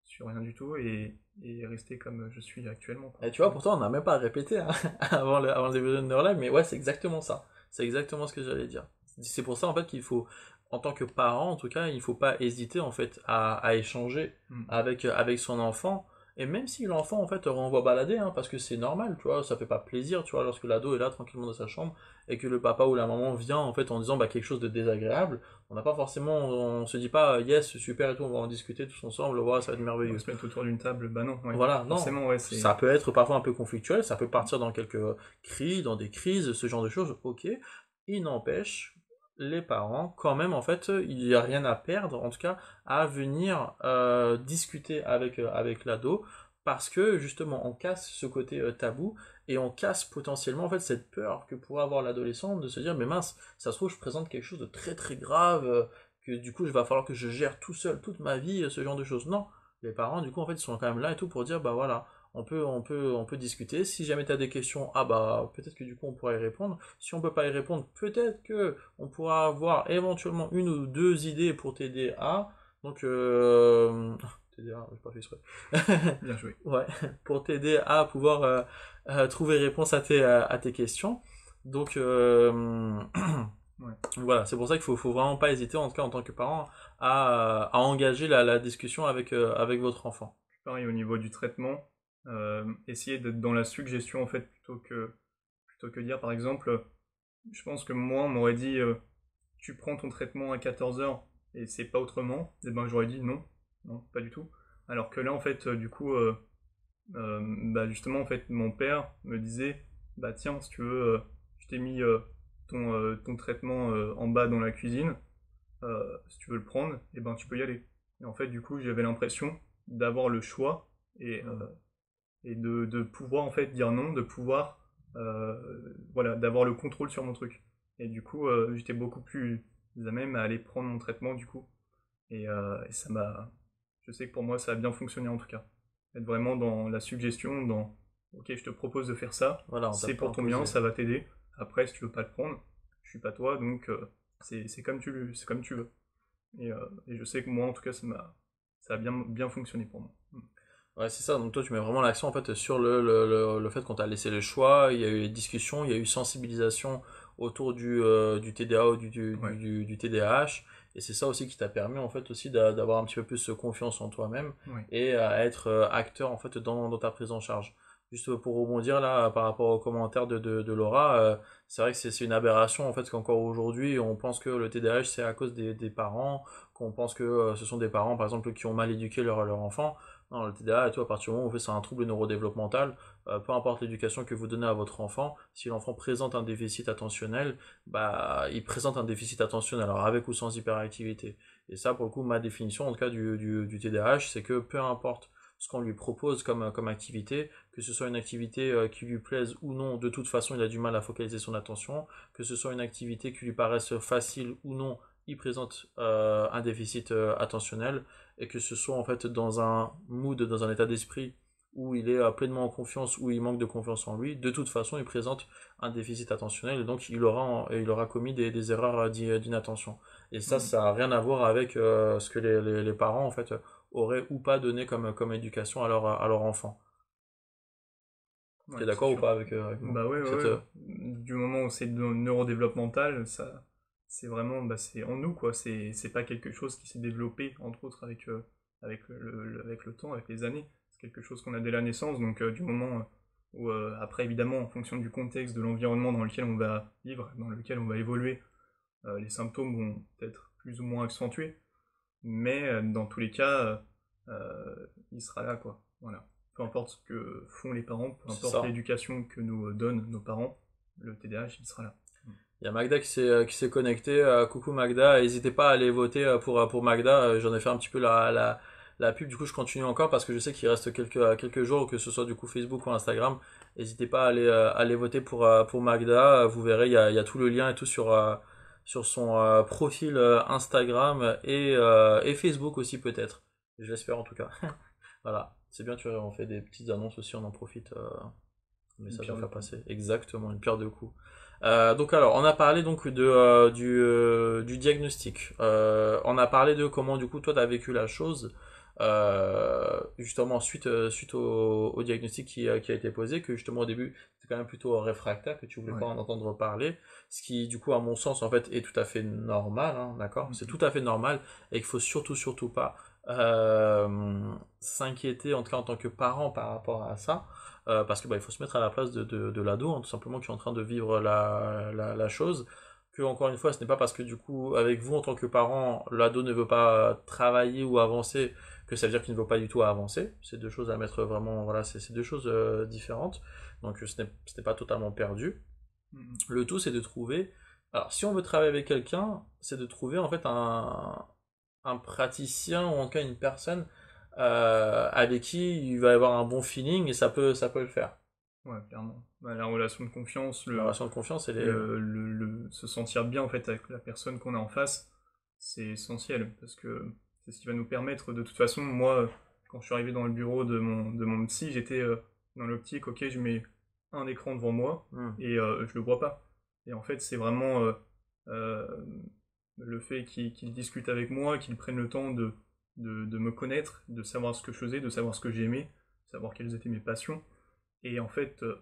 sur rien du tout et, et rester comme je suis actuellement. Et tu vois, pourtant, on n'a même pas répété répéter hein, [laughs] avant, le, avant de Neuralab, mais ouais, c'est exactement ça. C'est exactement ce que j'allais dire. C'est pour ça, en fait, qu'il faut, en tant que parent, en tout cas, il ne faut pas hésiter, en fait, à, à échanger mm. avec, avec son enfant et même si l'enfant, en fait, renvoie balader, hein, parce que c'est normal, tu vois, ça fait pas plaisir, tu vois, lorsque l'ado est là tranquillement dans sa chambre et que le papa ou la maman vient, en fait, en disant bah, quelque chose de désagréable, on n'a pas forcément, on, se dit pas yes, super et tout, on va en discuter tous ensemble, voilà, ça va être merveilleux. On se mettre autour d'une table, bah non, voilà, non. Forcément, ça peut être parfois un peu conflictuel, ça peut partir dans quelques cris, dans des crises, ce genre de choses, ok. Il n'empêche les parents, quand même, en fait, il n'y a rien à perdre, en tout cas, à venir euh, discuter avec, euh, avec l'ado, parce que justement, on casse ce côté euh, tabou et on casse potentiellement en fait cette peur que pourrait avoir l'adolescent de se dire mais mince, ça se trouve, je présente quelque chose de très très grave, que du coup, il va falloir que je gère tout seul toute ma vie, ce genre de choses. Non, les parents, du coup, en fait, ils sont quand même là et tout pour dire bah voilà, on peut, on peut, on peut discuter. Si jamais tu as des questions, ah bah peut-être que du coup on pourra y répondre. Si on peut pas y répondre, peut-être que on pourra avoir éventuellement une ou deux idées pour t'aider à. Donc euh... [laughs] t'aider à, pas fait exprès. Bien joué. [laughs] ouais, pour t'aider à pouvoir euh, euh, trouver réponse à tes, euh, à tes questions. Donc [clears throat] Voilà, c'est pour ça qu'il faut, faut vraiment pas hésiter, en tout cas en tant que parent, à, engager la, discussion avec, avec votre enfant. Pareil, au niveau du traitement, euh, essayer d'être dans la suggestion en fait plutôt que plutôt que dire par exemple je pense que moi on m'aurait dit euh, tu prends ton traitement à 14 h et c'est pas autrement et eh ben j'aurais dit non non pas du tout alors que là en fait euh, du coup bah, justement en fait mon père me disait bah tiens si tu veux je t'ai mis ton, ton traitement en bas dans la cuisine si tu veux le prendre et eh ben tu peux y aller et en fait du coup j'avais l'impression d'avoir le choix et, mmh et de, pouvoir en fait dire non, de pouvoir euh, voilà, d'avoir le contrôle sur mon truc. Et du coup, euh, j'étais beaucoup plus à même à aller prendre mon traitement du coup. Euh, et, ça m'a, je sais que pour moi ça a bien fonctionné en tout cas. Être vraiment dans la suggestion, dans ok je te propose de faire ça, voilà, c'est pour ton bien, ça va t'aider. Après si tu veux pas le prendre, je suis pas toi donc c'est comme tu comme tu veux. Et, et, je sais que moi en tout cas ça m'a ça a bien bien fonctionné pour moi. Ouais, c'est ça. Donc toi, tu mets vraiment l'accent en fait sur le, fait qu'on t'a laissé le choix. Il y a eu des discussions, il y a eu sensibilisation autour du, euh, TDA du, du, TDAH. Et c'est ça aussi qui t'a permis fait aussi d'avoir un petit peu plus confiance en toi-même et à être euh, acteur fait dans, ta prise en charge. Juste pour rebondir là par rapport aux commentaires de, de, Laura, euh, c'est vrai que c'est une aberration en fait qu'encore aujourd'hui on pense que le TDAH c'est à cause des, parents, qu'on pense que ce sont des parents par exemple qui ont mal éduqué leur, leur enfant le ah, TDA, à partir du moment où faites un trouble neurodéveloppemental, euh, peu importe l'éducation que vous donnez à votre enfant, si l'enfant présente un déficit attentionnel, bah, il présente un déficit attentionnel, alors avec ou sans hyperactivité. Et ça, pour le coup, ma définition, en tout cas, du, TDAH, c'est que peu importe ce qu'on lui propose comme, activité, que ce soit une activité euh, qui lui plaise ou non, de toute façon, il a du mal à focaliser son attention, que ce soit une activité qui lui paraisse facile ou non, il présente euh, un déficit attentionnel et que ce soit en fait dans un mood, dans un état d'esprit où il est euh, pleinement en confiance, où il manque de confiance en lui, de toute façon, il présente un déficit attentionnel et donc il aura, il aura commis des, erreurs euh, d'inattention. Et ça, mm. ça n'a rien à voir avec euh, ce que les, les, parents en fait auraient ou pas donné comme, comme éducation à leur, à enfant. tu es d'accord ou pas avec, bah ouais, Du moment où c'est neurodéveloppemental, ça, c'est vraiment bah, c'est en nous quoi c'est pas quelque chose qui s'est développé entre autres avec euh, avec le, avec le temps avec les années c'est quelque chose qu'on a dès la naissance donc euh, du moment euh, où après évidemment en fonction du contexte de l'environnement dans lequel on va vivre dans lequel on va évoluer les symptômes vont être plus ou moins accentués mais dans tous les cas il sera là quoi voilà peu importe ce que font les parents peu importe l'éducation que nous donnent nos parents le TDAH il sera là il y a Magda qui s'est euh, qui s'est euh, coucou Magda, n'hésitez pas à aller voter euh, pour Magda. J'en ai fait un petit peu la, pub. Du coup, je continue encore parce que je sais qu'il reste quelques jours, que ce soit du coup Facebook ou Instagram. N'hésitez pas à aller aller voter pour pour Magda. Vous verrez, il y a, tout le lien et tout sur sur son profil Instagram et, Facebook aussi peut-être. Je l'espère en tout cas. [laughs] voilà, c'est bien, tu on fait des petites annonces aussi, on en profite. mais ça vient faire passer. Exactement, une pierre de coups. Euh, donc alors, on a parlé donc de, euh, euh, du, diagnostic. on a parlé de comment du coup toi tu as vécu la chose, justement suite, suite au, diagnostic qui, a été posé, que justement au début c'était quand même plutôt réfractaire, que tu voulais pas en entendre parler, ce qui du coup à mon sens en fait est tout à fait normal, hein, d'accord C'est mhm. tout à fait normal et qu'il faut surtout surtout pas s'inquiéter en tout cas en tant que parent par rapport à ça. Euh, parce que bah, il faut se mettre à la place de, de, l'ado, hein, tout simplement, qui est en train de vivre la, la, chose. Que, encore une fois, ce n'est pas parce que du coup, avec vous en tant que parent, l'ado ne veut pas travailler ou avancer que ça veut dire qu'il ne veut pas du tout avancer. C'est deux choses à mettre vraiment, voilà, c'est deux choses euh, différentes. Donc ce n'est pas totalement perdu. Mm-hmm. Le tout, c'est de trouver. Alors, si on veut travailler avec quelqu'un, c'est de trouver en fait un, un praticien ou en tout cas une personne euh, avec qui il va y avoir un bon feeling et ça peut, ça peut le faire. Ouais, clairement. Bah, la relation de confiance, la relation de confiance, elle le, se sentir bien en fait avec la personne qu'on a en face, c'est essentiel parce que c'est ce qui va nous permettre. De toute façon, moi, quand je suis arrivé dans le bureau de mon, de mon psy, j'étais euh, dans l'optique, ok, je mets un écran devant moi hmm. et euh, je le vois pas. Et en fait, c'est vraiment le fait qu'il discute avec moi, qu'il prenne le temps de, de, me connaître, de savoir ce que je faisais, de savoir ce que j'aimais, de savoir quelles étaient mes passions. Et en fait, euh,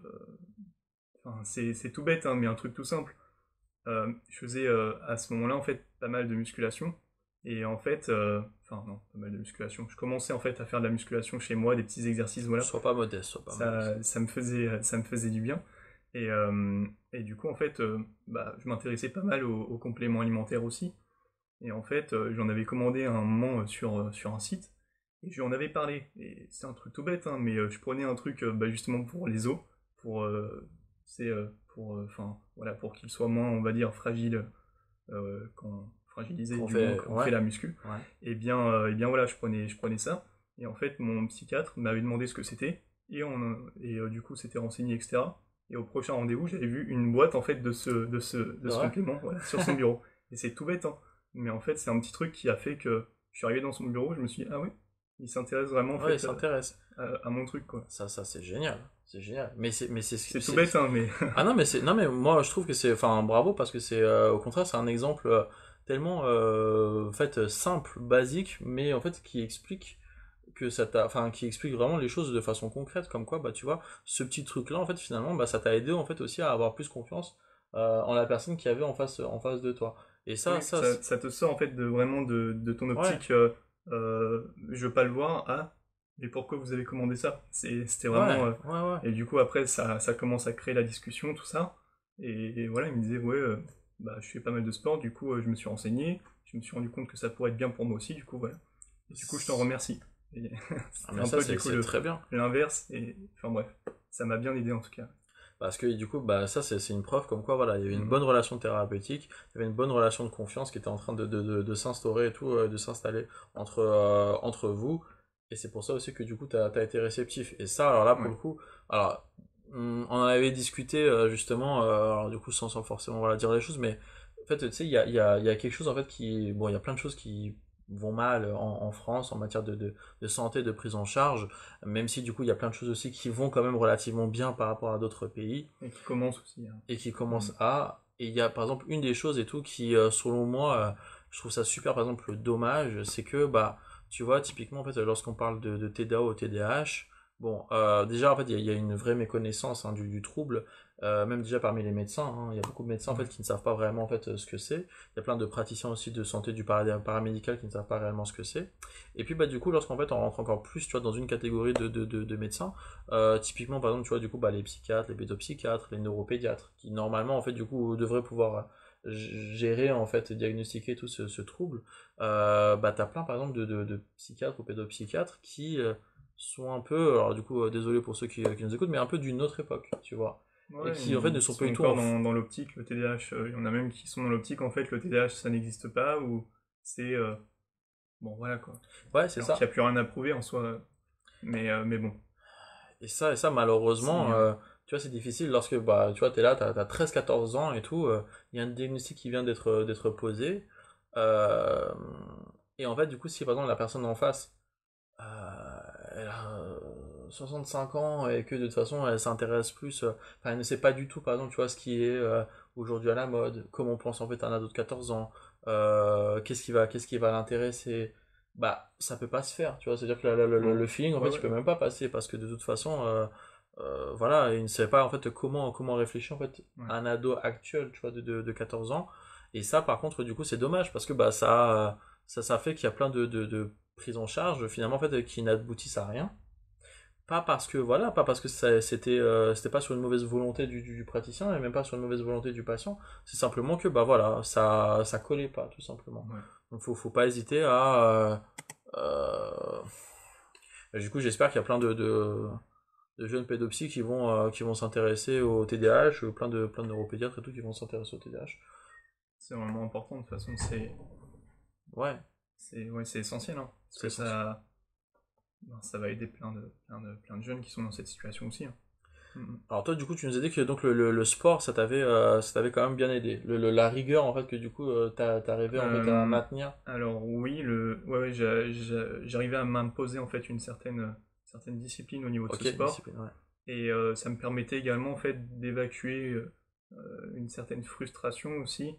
c'est tout bête, hein, mais un truc tout simple. Euh, je faisais euh, à ce moment-là en fait pas mal de musculation. Et en fait, enfin non, pas mal de musculation. Je commençais en fait à faire de la musculation chez moi, des petits exercices, voilà. Soit pas modeste, soit pas ça, modeste. Ça me faisait, ça me faisait du bien. Et, et du coup, en fait, bah, je m'intéressais pas mal aux, compléments alimentaires aussi. Et en fait, euh, j'en avais commandé un moment euh, sur, euh, sur un site, et je lui en avais parlé. Et c'est un truc tout bête, hein, mais je prenais un truc bah, justement pour les os, pour, c'est, pour, enfin, voilà, pour qu'ils soient moins, on va dire, fragiles quand fragilisé du on fait la muscu. Et bien, et bien voilà, je prenais, je prenais ça. Et en fait, mon psychiatre m'avait demandé ce que c'était. Et, on, et du coup, c'était renseigné, etc. Et au prochain rendez-vous, j'avais vu une boîte en fait de ce, de ce, de ce complément sur son bureau. et c'est tout bête, hein. Mais en fait, c'est un petit truc qui a fait que je suis arrivé dans son bureau, je me suis dit, ah oui il s'intéresse vraiment À, mon truc, quoi. Ça, ça c'est génial. C'est génial. Mais c'est, mais c'est, tout bête, hein, mais. [laughs] ah non, mais c'est, non, mais moi, je trouve que c'est, enfin, bravo, parce que c'est, euh, au contraire, c'est un exemple euh, tellement, euh, en fait, simple, basique, mais en fait, qui explique que ça t'a enfin qui explique vraiment les choses de façon concrète comme quoi bah tu vois ce petit truc là en fait finalement bah ça t'a aidé en fait aussi à avoir plus confiance en la personne qui avait en face en face de toi et ça, ça, ça, te sort en fait de, vraiment de, de ton optique je euh, euh, je veux pas le voir ah mais pourquoi vous avez commandé ça C'était vraiment. Euh, et du coup, après, ça, ça, commence à créer la discussion, tout ça. Et, voilà, il me disait Ouais, euh, bah, je fais pas mal de sport, du coup, je me suis renseigné, je me suis rendu compte que ça pourrait être bien pour moi aussi, du coup, voilà. Et du coup, je t'en remercie. Ah, [laughs] un ça, peu, très bien. L'inverse, et enfin bref, ça m'a bien aidé en tout cas. Parce que du coup, bah, ça, c'est une preuve comme quoi voilà, il y avait une mm. bonne relation thérapeutique, il y avait une bonne relation de confiance qui était en train de, s'instaurer et tout, euh, de s'installer entre, euh, entre vous. Et c'est pour ça aussi que du coup, tu as, été réceptif. Et ça, alors là, pour le coup, alors, mm, on en avait discuté euh, justement, alors, du coup, sans, forcément voilà, dire les choses, mais en fait, tu sais, il y y a quelque chose en fait qui. Bon, il y a plein de choses qui vont mal en, France en matière de, de, santé, de prise en charge, même si du coup il y a plein de choses aussi qui vont quand même relativement bien par rapport à d'autres pays. Et qui commencent aussi. Hein. Et qui commencent mm. à. Et il y a par exemple une des choses et tout qui, euh, selon moi, euh, je trouve ça super par exemple dommage, c'est que bah, tu vois, typiquement en fait, lorsqu'on parle de, TDAO ou TDAH, Bon, euh, déjà, en fait, il y, a une vraie méconnaissance hein, du, trouble, euh, même déjà parmi les médecins. Hein, il y a beaucoup de médecins, en fait, qui ne savent pas vraiment, en fait, euh, ce que c'est. Il y a plein de praticiens aussi de santé du paramédical qui ne savent pas réellement ce que c'est. Et puis, bah, du coup, lorsqu'en fait, on rentre encore plus, tu vois, dans une catégorie de, de, médecins, typiquement, par exemple, tu vois, du coup, bah, les psychiatres, les pédopsychiatres, les neuropédiatres, qui, normalement, en fait, du coup, devraient pouvoir gérer en fait diagnostiquer tout ce, trouble bah t'as plein par exemple de, de, psychiatres ou pédopsychiatres qui sont un peu, alors du coup, euh, désolé pour ceux qui, euh, qui, nous écoutent, mais un peu d'une autre époque, tu vois. et qui en fait ne sont, pas du tout. Dans, dans l'optique, le TDAH, euh, il y en a même qui sont dans l'optique, en fait, le TDAH ça n'existe pas, ou c'est. Bon, voilà quoi. Ouais, c'est ça. Il n'y a plus rien à prouver en soi. Mais, mais bon. Et ça, et ça malheureusement tu vois, c'est difficile lorsque bah, tu vois, tu es là, tu as, 13-14 ans et tout, il y a un diagnostic qui vient d'être posé. et en fait, du coup, si par exemple la personne en face euh, 65 euh, ans et que de toute façon elle s'intéresse plus, euh, enfin elle ne sait pas du tout par exemple tu vois ce qui est euh, aujourd'hui à la mode, comment on pense en fait un ado de 14 ans, qu'est-ce qui va, qu'est-ce qui va l'intéresser, bah ça peut pas se faire, tu vois, c'est-à-dire que le feeling en fait peut même pas passer parce que de toute façon voilà, il ne sait pas en fait comment, comment réfléchir en fait un ado actuel, tu vois, de, de, 14 ans, et ça par contre du coup c'est dommage parce que bah ça, ça, fait qu'il y a plein de prise en charge finalement en fait euh, qui n'aboutissent à rien pas parce que voilà pas parce que c'était euh, c'était pas sur une mauvaise volonté du, du, praticien et même pas sur une mauvaise volonté du patient c'est simplement que bah voilà ça ça collait pas tout simplement il donc faut faut pas hésiter à euh, du coup j'espère qu'il y a plein de, de, jeunes pédopsies qui vont qui vont s'intéresser au TDAH plein de plein de neuropédiatres et tout qui vont s'intéresser au TDAH c'est vraiment important de toute façon c'est ouais c'est ouais, essentiel, hein. parce que ça, ben, ça va aider plein de, plein, de, plein de jeunes qui sont dans cette situation aussi. Hein. Mm, mm. Alors toi, du coup, tu nous as dit que donc, le, le, sport, euh, ça t'avait quand même bien aidé. Le, la rigueur, en fait, que du coup, tu euh, t'as en à euh, maintenir. Alors oui, le... ouais, ouais j'arrivais à m'imposer en fait une certaine, certaine discipline au niveau de sport. Et ça me permettait également en fait d'évacuer une certaine frustration aussi,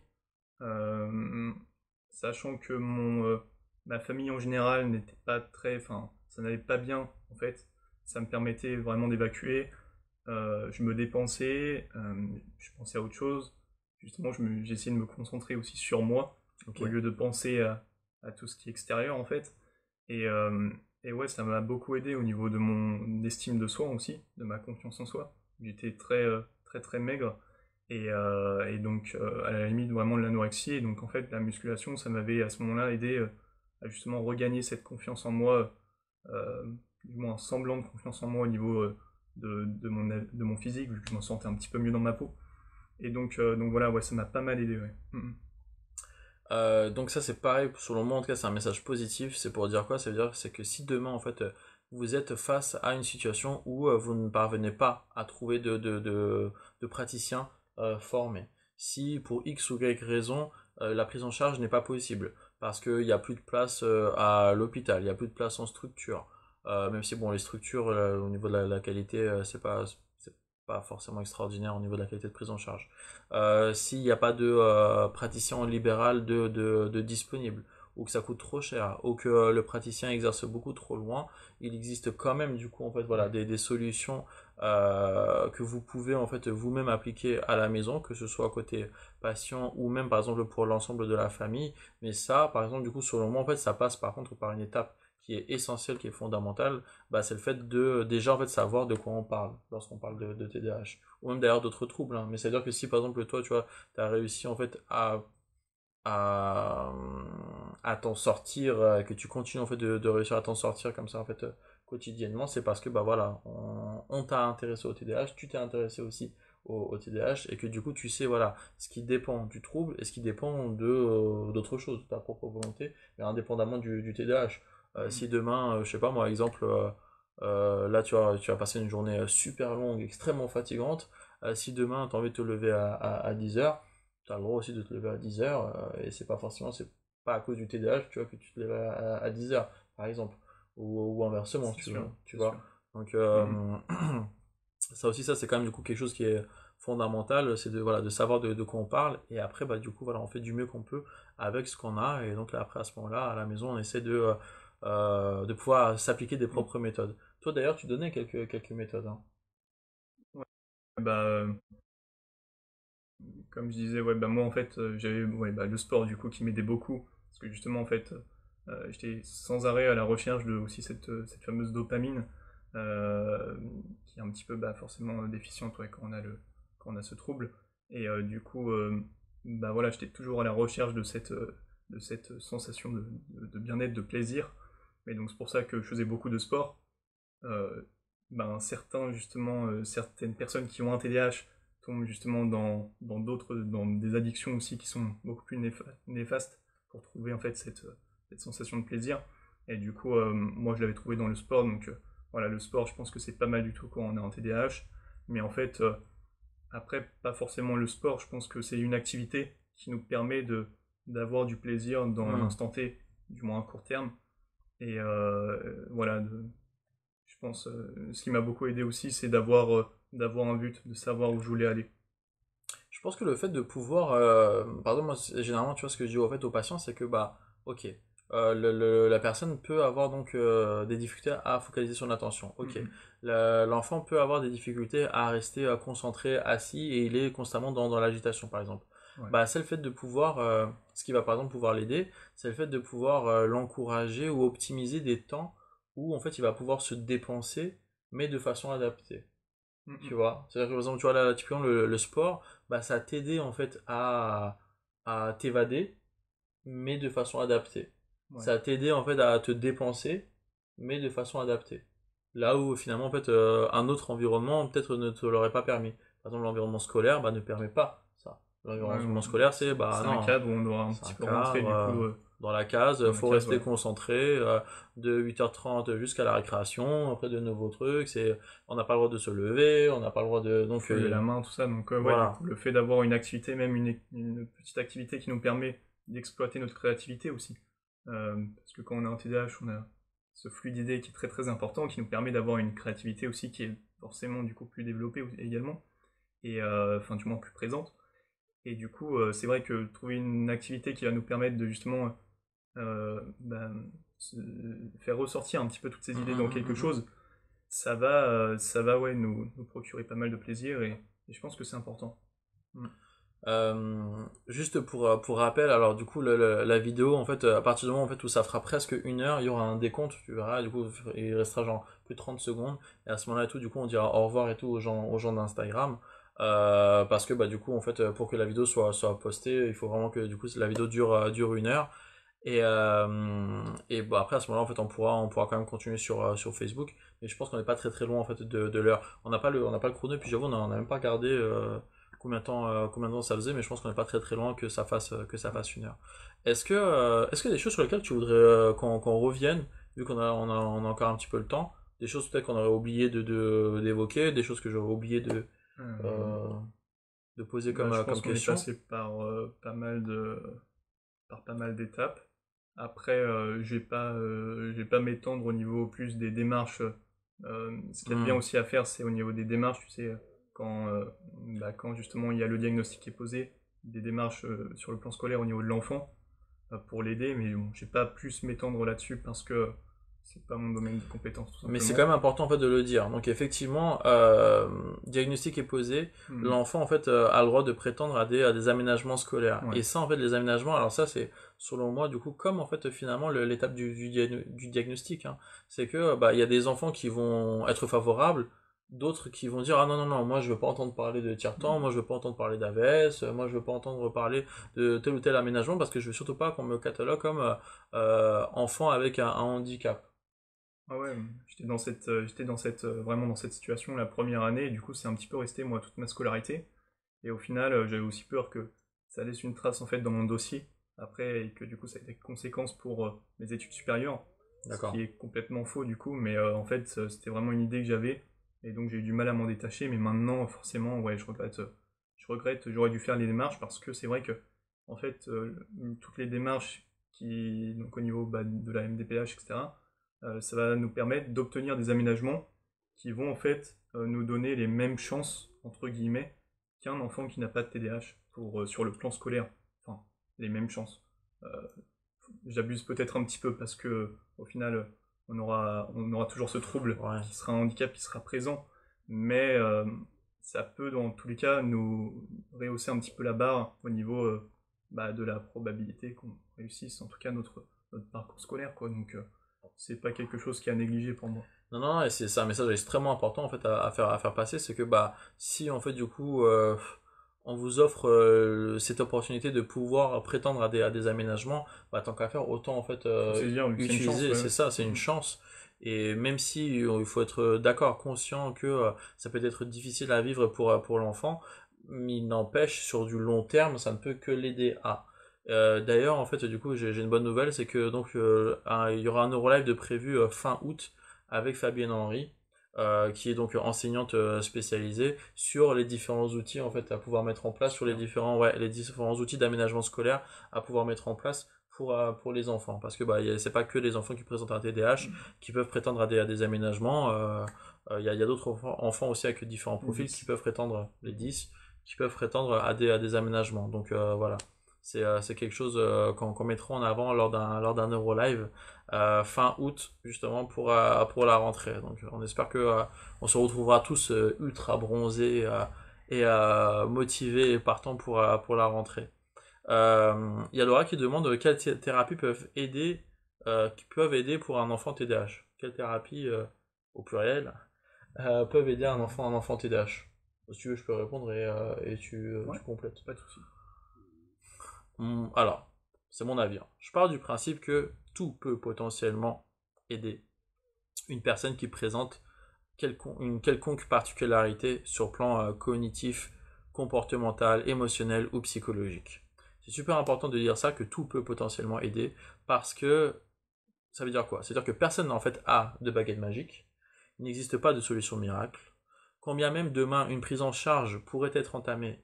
sachant que mon ma famille en général n'était pas très, enfin, ça n'allait pas bien en fait. Ça me permettait vraiment d'évacuer. Euh, je me dépensais, euh, je pensais à autre chose. Justement, j'essayais de me concentrer aussi sur moi au lieu de penser à, tout ce qui est extérieur en fait. Euh, et, ouais, ça m'a beaucoup aidé au niveau de mon estime de soi aussi, de ma confiance en soi. J'étais très, très, très maigre. Et, et donc, à la limite, vraiment de l'anorexie. Et donc, en fait, la musculation, ça m'avait à ce moment-là aidé justement regagner cette confiance en moi, euh, du moins un semblant de confiance en moi au niveau euh, de, mon, de mon physique, vu que je me sentais un petit peu mieux dans ma peau. Et donc, euh, donc voilà, ouais, ça m'a pas mal aidé. Mm, mm. donc ça c'est pareil, selon moi en tout cas c'est un message positif, c'est pour dire quoi Ça veut dire c'est que si demain en fait vous êtes face à une situation où vous ne parvenez pas à trouver de, de, de, praticiens formés. Si pour X ou Y raison, la prise en charge n'est pas possible parce qu'il n'y a plus de place euh, à l'hôpital, il n'y a plus de place en structure. Euh, même si bon, les structures euh, au niveau de la, qualité, c'est pas pas forcément extraordinaire au niveau de la qualité de prise en charge. S'il n'y a pas de praticien libéral de, disponible, ou que ça coûte trop cher, ou que le praticien exerce beaucoup trop loin, il existe quand même du coup en fait voilà des, des solutions euh, que vous pouvez en fait vous-même appliquer à la maison, que ce soit côté patient ou même par exemple pour l'ensemble de la famille. Mais ça, par exemple, du coup, selon moi, en fait, ça passe par contre par une étape qui est essentielle, qui est fondamentale, bah, c'est le fait de déjà en fait savoir de quoi on parle lorsqu'on parle de, TDAH ou même d'ailleurs d'autres troubles. Hein. Mais c'est à dire que si par exemple toi, tu vois, as réussi en fait à à, t'en sortir, euh, que tu continues en fait de, de réussir à t'en sortir comme ça en fait euh, quotidiennement, c'est parce que bah voilà, on, on t'a intéressé au TDAH, tu t'es intéressé aussi au, TDAH, et que du coup tu sais voilà ce qui dépend du trouble et ce qui dépend de euh, d'autres choses, de ta propre volonté, mais indépendamment du, TDAH. Euh, mm. Si demain, euh, je sais pas moi, exemple, là tu vas, tu passer une journée super longue, extrêmement fatigante, si demain tu as envie de te lever à, 10h, tu as le droit aussi de te lever à 10h, et c'est pas forcément, c'est pas à cause du TDAH tu vois, que tu te lèves à, 10h, par exemple, ou, inversement, Tu vois. Donc mmh. euh, [clears throat] ça aussi, ça c'est quand même du coup quelque chose qui est fondamental, c'est de, voilà, de savoir de, quoi on parle. Et après, bah, du coup, voilà, on fait du mieux qu'on peut avec ce qu'on a. Et donc là, après, à ce moment-là, à la maison, on essaie de, euh, euh, de pouvoir s'appliquer des mmh. propres méthodes. Toi d'ailleurs, tu donnais quelques, quelques méthodes. Hein. Bah, comme je disais, ouais, bah, moi en fait, j'avais ouais, bah, le sport du coup qui m'aidait beaucoup. Parce que justement, en fait, j'étais sans arrêt à la recherche de aussi cette, cette fameuse dopamine. Euh, qui est un petit peu bah, forcément euh, déficiente quand, on a le, a ce trouble. Et euh, du coup, bah, voilà, j'étais toujours à la recherche de cette, de cette sensation de, de, bien-être, de plaisir. Mais donc c'est pour ça que je faisais beaucoup de sport. ben certains justement, certaines personnes qui ont un TDAH tombent justement dans d'autres, dans, des addictions aussi qui sont beaucoup plus néfastes pour trouver en fait cette, cette, sensation de plaisir. Et du coup, moi je l'avais trouvé dans le sport, donc voilà, le sport, je pense que c'est pas mal du tout quand on est en TDAH. Mais en fait, euh, après, pas forcément le sport, je pense que c'est une activité qui nous permet de d'avoir du plaisir dans mmh. l'instant T, du moins à court terme. Et euh, euh, voilà, je pense, ce qui m'a beaucoup aidé aussi, c'est d'avoir d'avoir un but, de savoir où je voulais aller. Je pense que le fait de pouvoir, pardon, moi, généralement, tu vois, ce que je dis fait aux patients, c'est que, bah, ok, euh, le, la personne peut avoir donc euh, des difficultés à focaliser son attention. Ok. Mhm. L'enfant peut avoir des difficultés à rester concentré, assis, et il est constamment dans, dans l'agitation, par exemple. Bah, c'est le fait de pouvoir, euh, ce qui va par exemple pouvoir l'aider, c'est le fait de pouvoir l'encourager ou optimiser des temps où en fait il va pouvoir se dépenser, mais de façon adaptée. Mhm. Tu vois C'est-à-dire que par exemple, tu vois là, typiquement le, le sport, bah, ça t'aider en fait à, à t'évader, mais de façon adaptée. Ça va t'aider en fait à te dépenser, mais de façon adaptée. Là où finalement en fait euh, un autre environnement peut-être ne te l'aurait pas permis. Par exemple l'environnement scolaire bah, ne permet pas ça. L'environnement scolaire c'est bah un cadre où on doit un petit peu rentrer euh, euh, dans la case, il faut rester concentré de 8h30 jusqu'à la récréation, après de nouveaux trucs, c'est on n'a pas le droit de se lever, on n'a pas le droit de donc lever la main tout ça donc voilà. le fait d'avoir une activité même une, petite activité qui nous permet d'exploiter notre créativité aussi. Euh, parce que quand on est un TDAH, on a ce flux d'idées qui est très très important, qui nous permet d'avoir une créativité aussi qui est forcément du coup plus développée également, et euh, enfin du moins plus présente. Et du coup, euh, c'est vrai que trouver une activité qui va nous permettre de justement bah, faire ressortir un petit peu toutes ces idées dans mmh, mmh, quelque mmh, chose, ça va, ça va ouais, nous, nous procurer pas mal de plaisir et, je pense que c'est important. Euh, juste pour, euh, pour rappel, alors du coup la vidéo en fait euh, à partir du moment en fait, où ça fera presque une heure, il y aura un décompte, tu verras, du coup il restera genre plus de 30 secondes et à ce moment-là tout du coup on dira au revoir et tout aux gens, aux gens d'Instagram. parce que bah du coup en fait pour que la vidéo soit, soit postée, il faut vraiment que du coup la vidéo dure, dure une heure. Et, et bah après à ce moment-là en fait on pourra on pourra quand même continuer sur, sur Facebook mais je pense qu'on n'est pas très très loin en fait de, l'heure on n'a pas le on n'a pas le chrono et puis j'avoue on n'a même pas gardé euh, combien de temps, ça faisait, mais je pense qu'on n'est pas très très loin que ça fasse, euh, que ça fasse une heure. Est-ce que, euh, est-ce que des choses sur lesquelles tu voudrais qu'on revienne, vu qu'on a, a, encore un petit peu le temps, des choses peut-être qu'on aurait oublié de d'évoquer, des choses que j'aurais oublié de mmh. de poser comme, bah, question je pense passé par pas mal de par pas mal d'étapes. Après, je ne pas vais pas m'étendre au niveau plus des démarches. ce qu'il y a bien mmh. aussi à faire, c'est au niveau des démarches, tu sais quand, euh, bah, quand justement il y a le diagnostic qui est posé, des démarches euh, sur le plan scolaire au niveau de l'enfant bah, pour l'aider, mais je ne pas plus m'étendre là-dessus parce que c'est pas mon domaine de compétence. mais c'est quand même important fait de le dire. Donc effectivement, euh, diagnostic est posé, hmm. l'enfant en fait euh, a le droit de prétendre à des, aménagements scolaires. Et ça en fait les aménagements, alors ça c'est selon moi du coup comme en fait finalement l'étape du, diagnostic, hein. c'est que bah il y a des enfants qui vont être favorables d'autres qui vont dire ah non non non moi je veux pas entendre parler de tiers temps mm. moi je veux pas entendre parler d'AVS euh, moi je veux pas entendre parler de tel ou tel aménagement parce que je veux surtout pas qu'on me catalogue comme euh, euh, enfant avec un, handicap ah ouais j'étais dans cette j'étais dans cette vraiment dans cette situation la première année et du coup c'est un petit peu resté moi toute ma scolarité et au final j'avais aussi peur que ça laisse une trace en fait dans mon dossier après et que du coup ça ait des conséquences pour mes études supérieures ce qui est complètement faux du coup mais en fait c'était vraiment une idée que j'avais et donc j'ai eu du mal à m'en détacher, mais maintenant, forcément, ouais, je regrette. Euh, je regrette, j'aurais dû faire les démarches parce que c'est vrai que, en fait, euh, toutes les démarches qui, donc au niveau bah, de la MDPH, etc., euh, ça va nous permettre d'obtenir des aménagements qui vont en fait nous donner les mêmes chances, entre guillemets, qu'un enfant qui n'a pas de TDAH pour, sur le plan scolaire. Enfin, les mêmes chances. J'abuse peut-être un petit peu parce que, au final, on aura, on aura toujours ce trouble qui sera un handicap qui sera présent. Mais euh, ça peut, dans tous les cas, nous rehausser un petit peu la barre au niveau euh, bah, de la probabilité qu'on réussisse, en tout cas, notre, notre parcours scolaire. Quoi. Donc, euh, c'est pas quelque chose qui a à négliger pour moi. Non, non, et c'est un message extrêmement important en fait à, faire, à faire passer, c'est que bah, si en fait du coup on vous offre euh, cette opportunité de pouvoir prétendre à des, aménagements, bah, tant qu'à faire, autant en fait euh, utiliser, c'est ça, c'est une mm. chance. Et même si euh, il faut être d'accord, conscient que ça peut être difficile à vivre pour, pour l'enfant, il n'empêche, sur du long terme, ça ne peut que l'aider à. D'ailleurs, en fait, du coup, j'ai une bonne nouvelle, c'est que donc il y aura un Eurolive de prévu fin août avec Fabien Henry euh, qui est donc enseignante euh, spécialisée sur les différents outils en fait à pouvoir mettre en place sur les différents outils d'aménagement scolaire à pouvoir mettre en place pour, euh, les enfants parce que bah c'est pas que les enfants qui présentent un TDAH qui peuvent prétendre à des, à des aménagements il y a, d'autres enfants aussi avec différents profils qui peuvent prétendre les 10 qui peuvent prétendre à des, aménagements donc voilà euh, c'est quelque chose euh, qu'on mettra en avant lors d'un Eurolive euh, fin août, justement, pour, pour la rentrée. Donc on espère que on se retrouvera tous ultra bronzés et motivés et partants pour, pour la rentrée. Il y a Laura qui demande quelles thérapies peuvent aider, qui peuvent aider pour un enfant TDAH. Quelles thérapies, au pluriel, peuvent aider un enfant, un enfant TDAH Si tu veux, je peux répondre et, tu, tu complètes. Pas de soucis. Hum, alors, c'est mon avis. Hein. Je pars du principe que tout peut potentiellement aider une personne qui présente une quelconque particularité sur plan euh, cognitif, comportemental, émotionnel ou psychologique. C'est super important de dire ça, que tout peut potentiellement aider, parce que ça veut dire quoi C'est-à-dire que personne en fait a de baguette magique, il n'existe pas de solution miracle, combien même demain une prise en charge pourrait être entamée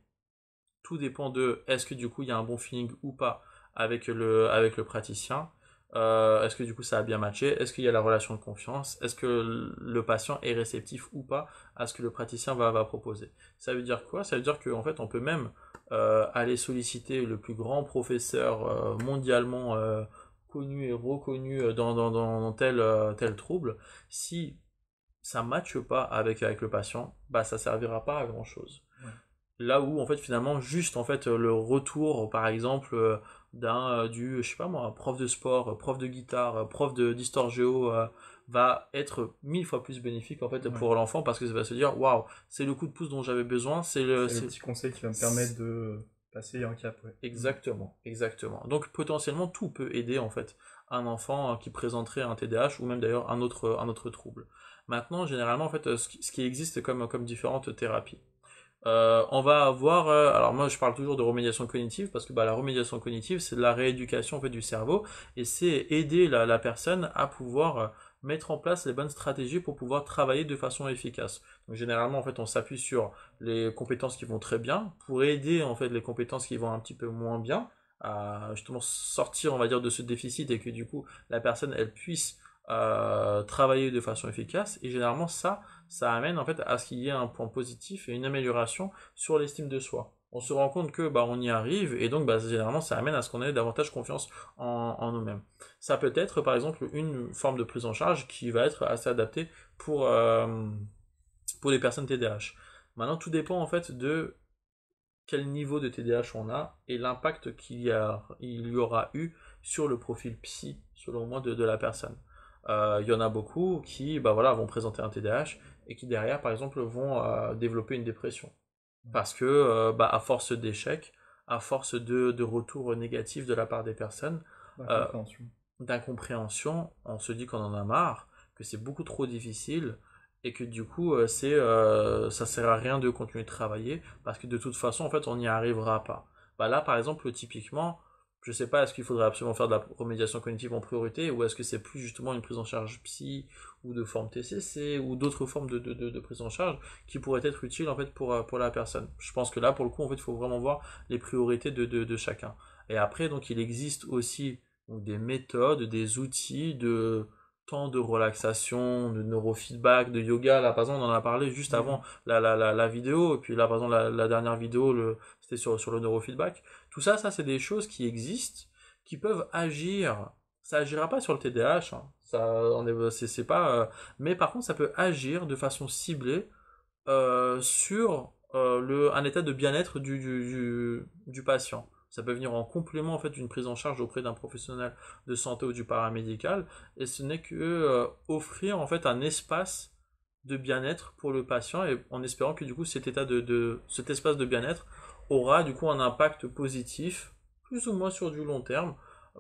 tout dépend de est-ce que du coup il y a un bon feeling ou pas avec le, avec le praticien. Euh, est-ce que du coup ça a bien matché Est-ce qu'il y a la relation de confiance Est-ce que le patient est réceptif ou pas à ce que le praticien va, va proposer Ça veut dire quoi Ça veut dire qu'en fait on peut même euh, aller solliciter le plus grand professeur euh, mondialement connu et reconnu dans, tel, tel trouble. Si ça ne matche pas avec, avec le patient, bah, ça ne servira pas à grand chose là où en fait finalement juste en fait le retour par exemple euh, d'un euh, du je sais pas moi prof de sport euh, prof de guitare prof de d'histoire géo va être mille fois plus bénéfique en fait pour l'enfant parce que ça va se dire waouh c'est le coup de pouce dont j'avais besoin c'est le, petit conseil qui va me permettre de passer un cap exactement exactement donc potentiellement tout peut aider en fait un enfant qui présenterait un TDAH ou même d'ailleurs un autre un autre trouble maintenant généralement en fait ce qui existe comme comme différentes thérapies euh, on va avoir, euh, alors moi je parle toujours de remédiation cognitive parce que bah, la remédiation cognitive c'est la rééducation en fait, du cerveau et c'est aider la, personne à pouvoir euh, mettre en place les bonnes stratégies pour pouvoir travailler de façon efficace. Donc généralement en fait on s'appuie sur les compétences qui vont très bien pour aider en fait les compétences qui vont un petit peu moins bien à justement sortir on va dire de ce déficit et que du coup la personne elle puisse travailler de façon efficace et généralement ça ça amène en fait à ce qu'il y ait un point positif et une amélioration sur l'estime de soi. On se rend compte que bah, on y arrive et donc bah, généralement ça amène à ce qu'on ait davantage confiance en, nous-mêmes. Ça peut être par exemple une forme de prise en charge qui va être assez adaptée pour, euh, pour les personnes TDAH. Maintenant tout dépend en fait de quel niveau de TDAH on a et l'impact qu'il y, a, y aura eu sur le profil psy, selon moi, de, la personne. Euh, il y en a beaucoup qui bah voilà, vont présenter un TDAH et qui derrière, par exemple, vont euh, développer une dépression. Mmh. Parce que, euh, bah, à force d'échecs, à force de, retours négatifs de la part des personnes, bah, euh, d'incompréhension, on se dit qu'on en a marre, que c'est beaucoup trop difficile, et que du coup c'est ça sert à rien de continuer de travailler parce que de toute façon en fait on n'y arrivera pas bah, là par exemple typiquement je ne sais pas, est-ce qu'il faudrait absolument faire de la remédiation cognitive en priorité ou est-ce que c'est plus justement une prise en charge psy ou de forme TCC ou d'autres formes de, de, prise en charge qui pourraient être utiles en fait pour, euh, pour la personne. Je pense que là, pour le coup, en fait, il faut vraiment voir les priorités de, chacun. Et après, donc, il existe aussi des méthodes, des outils de, de relaxation, de neurofeedback, de yoga. Là, par exemple, on en a parlé juste mm. avant la, vidéo. Et puis là, par exemple, la, dernière vidéo, le, c'était sur, le neurofeedback. Tout ça, ça, c'est des choses qui existent, qui peuvent agir. Ça agira pas sur le TDAH. Hein. Ça, c'est, pas. Euh, mais par contre, ça peut agir de façon ciblée euh, sur euh, un état de bien-être du patient. Ça peut venir en complément en fait d'une prise en charge auprès d'un professionnel de santé ou du paramédical, et ce n'est que euh, offrir en fait un espace de bien-être pour le patient, et en espérant que du coup cet état de, cet espace de bien-être aura du coup un impact positif, plus ou moins sur du long terme,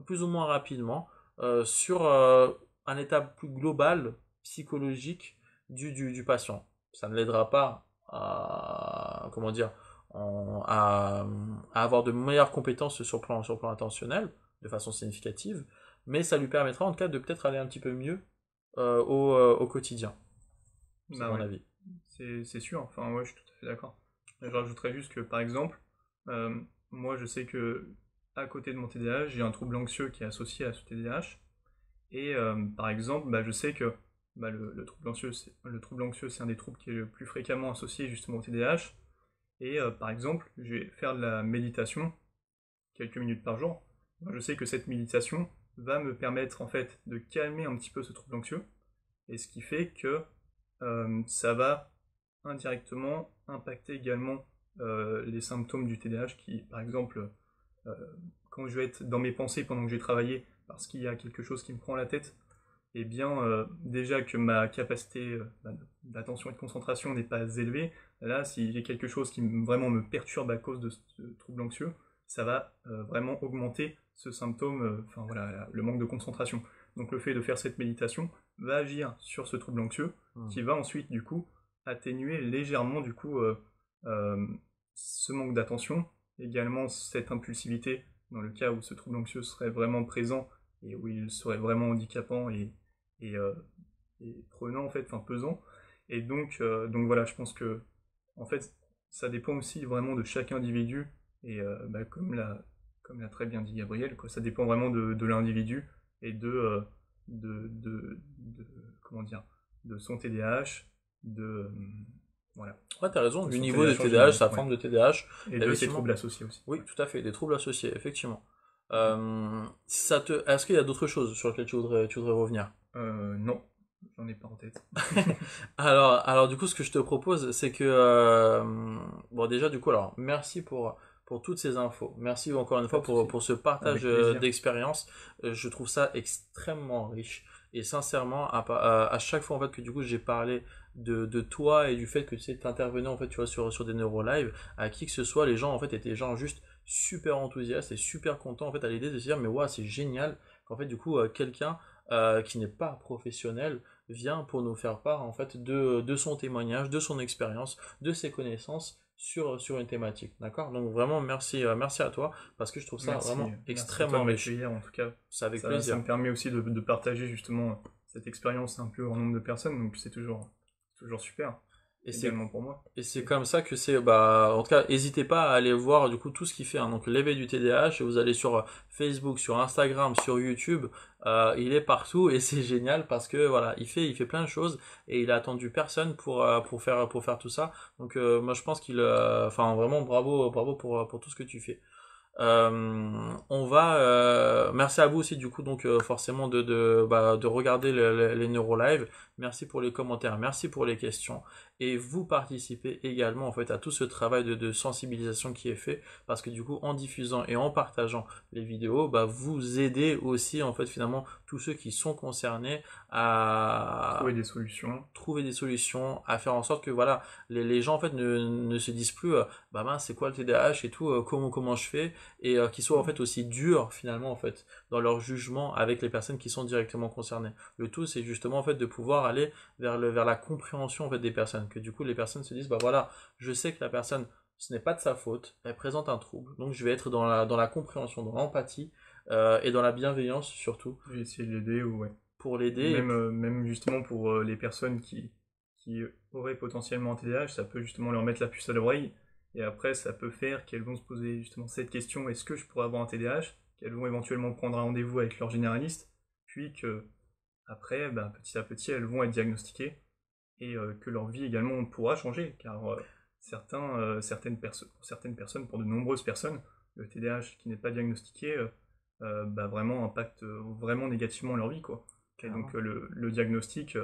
plus ou moins rapidement, euh, sur euh, un état plus global psychologique du patient. Ça ne l'aidera pas à comment dire euh, à, avoir de meilleures compétences sur plan, sur plan intentionnel, de façon significative, mais ça lui permettra en tout cas de peut-être aller un petit peu mieux euh, euh, au, quotidien. C'est bah mon avis. C'est sûr, enfin moi je suis tout à fait d'accord. Je rajouterais juste que par exemple, moi je sais que à côté de mon TDAH, j'ai un trouble anxieux qui est associé à ce TDAH. Et par exemple, bah, je sais que bah, le, le trouble anxieux, c'est un des troubles qui est le plus fréquemment associé justement au TDAH. Et euh, par exemple, je vais faire de la méditation quelques minutes par jour. Je sais que cette méditation va me permettre en fait de calmer un petit peu ce trouble anxieux. Et ce qui fait que euh, ça va indirectement impacter également euh, les symptômes du TDAH qui, par exemple, quand je vais être dans mes pensées pendant que j'ai travaillé parce qu'il y a quelque chose qui me prend la tête, eh bien, euh, déjà que ma capacité euh, bah, d'attention et de concentration n'est pas élevée, là, si j'ai quelque chose qui vraiment me perturbe à cause de ce trouble anxieux, ça va euh, vraiment augmenter ce symptôme, enfin voilà, le manque de concentration. Donc le fait de faire cette méditation va agir sur ce trouble anxieux, mmh. qui va ensuite du coup atténuer légèrement du coup ce manque d'attention, également cette impulsivité dans le cas où ce trouble anxieux serait vraiment présent et où il serait vraiment handicapant euh, et, prenant en fait, enfin pesant. Et donc, euh, donc voilà, je pense que en fait, ça dépend aussi vraiment de chaque individu et euh, bah, comme l'a comme l'a très bien dit Gabriel, quoi, ça dépend vraiment de, l'individu et de, de, de, comment dire de son TDAH, de voilà. Ouais, t'as raison, du niveau de TDAH, sa forme de TDAH. Et de ses troubles associés aussi. Oui, tout à fait, des troubles associés, effectivement. Euh, ça te... Est-ce qu'il y a d'autres choses sur lesquelles tu voudrais, tu voudrais revenir euh, Non, j'en ai pas en tête. [laughs] [laughs] alors, alors du coup, ce que je te propose, c'est que... Euh, bon déjà, du coup, alors, merci pour, pour toutes ces infos. Merci encore une fois pour, pour ce partage d'expérience. Je trouve ça extrêmement riche. Et sincèrement, à, à chaque fois en fait, que du coup j'ai parlé de, de, toi et du fait que tu sais, intervenais en fait, tu vois, sur, sur des neuro live, à qui que ce soit, les gens en fait étaient gens juste super enthousiaste et super content en fait à l'idée de se dire mais waouh c'est génial qu'en fait du coup euh, quelqu'un euh, qui n'est pas professionnel vient pour nous faire part en fait de, de son témoignage, de son expérience, de ses connaissances sur, sur une thématique. D'accord Donc vraiment merci euh, merci à toi parce que je trouve ça vraiment extrêmement riche. en tout cas. Ça Ça me permet aussi de, de partager justement cette expérience un peu au nombre de personnes donc c'est toujours toujours super. Et c'est pour moi. Et c'est comme ça que c'est. Bah, en tout cas, n'hésitez pas à aller voir du coup tout ce qu'il fait. Hein. Donc, l'éveil du TDAH, vous allez sur euh, Facebook, sur Instagram, sur YouTube. Euh, il est partout et [laughs] c'est génial parce que voilà, il fait, il fait plein de choses et il a attendu personne pour euh, pour faire pour faire tout ça. Donc, moi, je pense qu'il. Enfin, vraiment, bravo, bravo pour tout ce que tu fais. on va. merci à vous aussi, du coup, donc forcément de, de, bah, regarder les les Neurolives. Merci pour les commentaires, merci pour les questions et vous participez également en fait à tout ce travail de, sensibilisation qui est fait parce que du coup en diffusant et en partageant les vidéos bah vous aidez aussi en fait finalement tous ceux qui sont concernés à trouver des solutions trouver des solutions à faire en sorte que voilà les, gens en fait ne, se disent plus euh, bah c'est quoi le TDAH et tout euh, comment comment je fais et euh, qu'ils soient en mm. fait aussi durs finalement en fait dans leur jugement avec les personnes qui sont directement concernées le tout c'est justement en fait de pouvoir aller vers le vers la compréhension des personnes que du coup les personnes se disent, bah voilà, je sais que la personne, ce n'est pas de sa faute, elle présente un trouble, donc je vais être dans la, dans la compréhension, dans l'empathie euh, et dans la bienveillance surtout. Je vais essayer de l'aider, Pour l'aider. Même, euh, même justement pour euh, les personnes qui, qui auraient potentiellement un TDAH, ça peut justement leur mettre la puce à l'oreille. Et après, ça peut faire qu'elles vont se poser justement cette question est-ce que je pourrais avoir un TDAH Qu'elles vont éventuellement prendre un rendez-vous avec leur généraliste, puis que après, ben, petit à petit, elles vont être diagnostiquées et euh, que leur vie également pourra changer, car euh, certains, euh, certaines, certaines personnes, pour de nombreuses personnes, le TDAH qui n'est pas diagnostiqué, bah, vraiment impacte vraiment négativement leur vie. Quoi. donc le, diagnostic,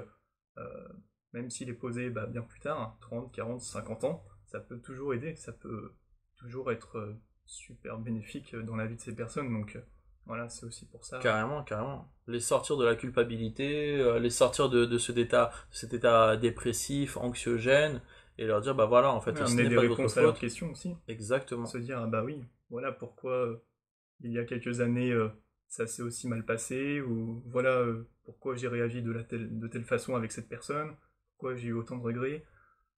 même s'il est posé bah, bien plus tard, 30, 40, 50 ans, ça peut toujours aider, ça peut toujours être super bénéfique dans la vie de ces personnes. Donc voilà, c'est aussi pour ça. Carrément, carrément. Les sortir de la culpabilité, euh, les sortir de, de, cet état, cet état dépressif, anxiogène, et leur dire, bah voilà, en fait, ouais, on a des réponses à leurs questions aussi. Exactement. Se dire, ah bah oui, voilà pourquoi euh, il y a quelques années euh, ça s'est aussi mal passé, ou voilà pourquoi j'ai réagi de, la telle, de telle façon avec cette personne, pourquoi j'ai eu autant de regrets.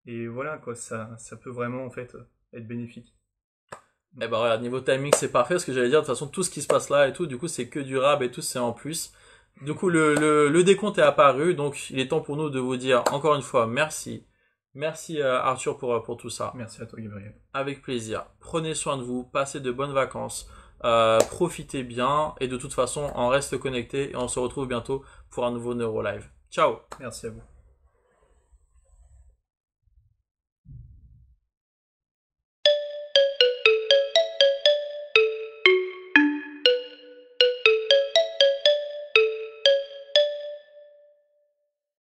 Et voilà, quoi, ça, ça peut vraiment en fait être bénéfique. Eh ben niveau timing, c'est parfait, parce que j'allais dire, de toute façon, tout ce qui se passe là et tout, du coup, c'est que du rab et tout, c'est en plus. Du coup, le, le, décompte est apparu, donc il est temps pour nous de vous dire encore une fois merci. Merci euh, Arthur pour, euh, pour tout ça. Merci à toi Gabriel. Avec plaisir. Prenez soin de vous, passez de bonnes vacances, euh, profitez bien et de toute façon, on reste connecté et on se retrouve bientôt pour un nouveau Neurolive. Ciao. Merci à vous.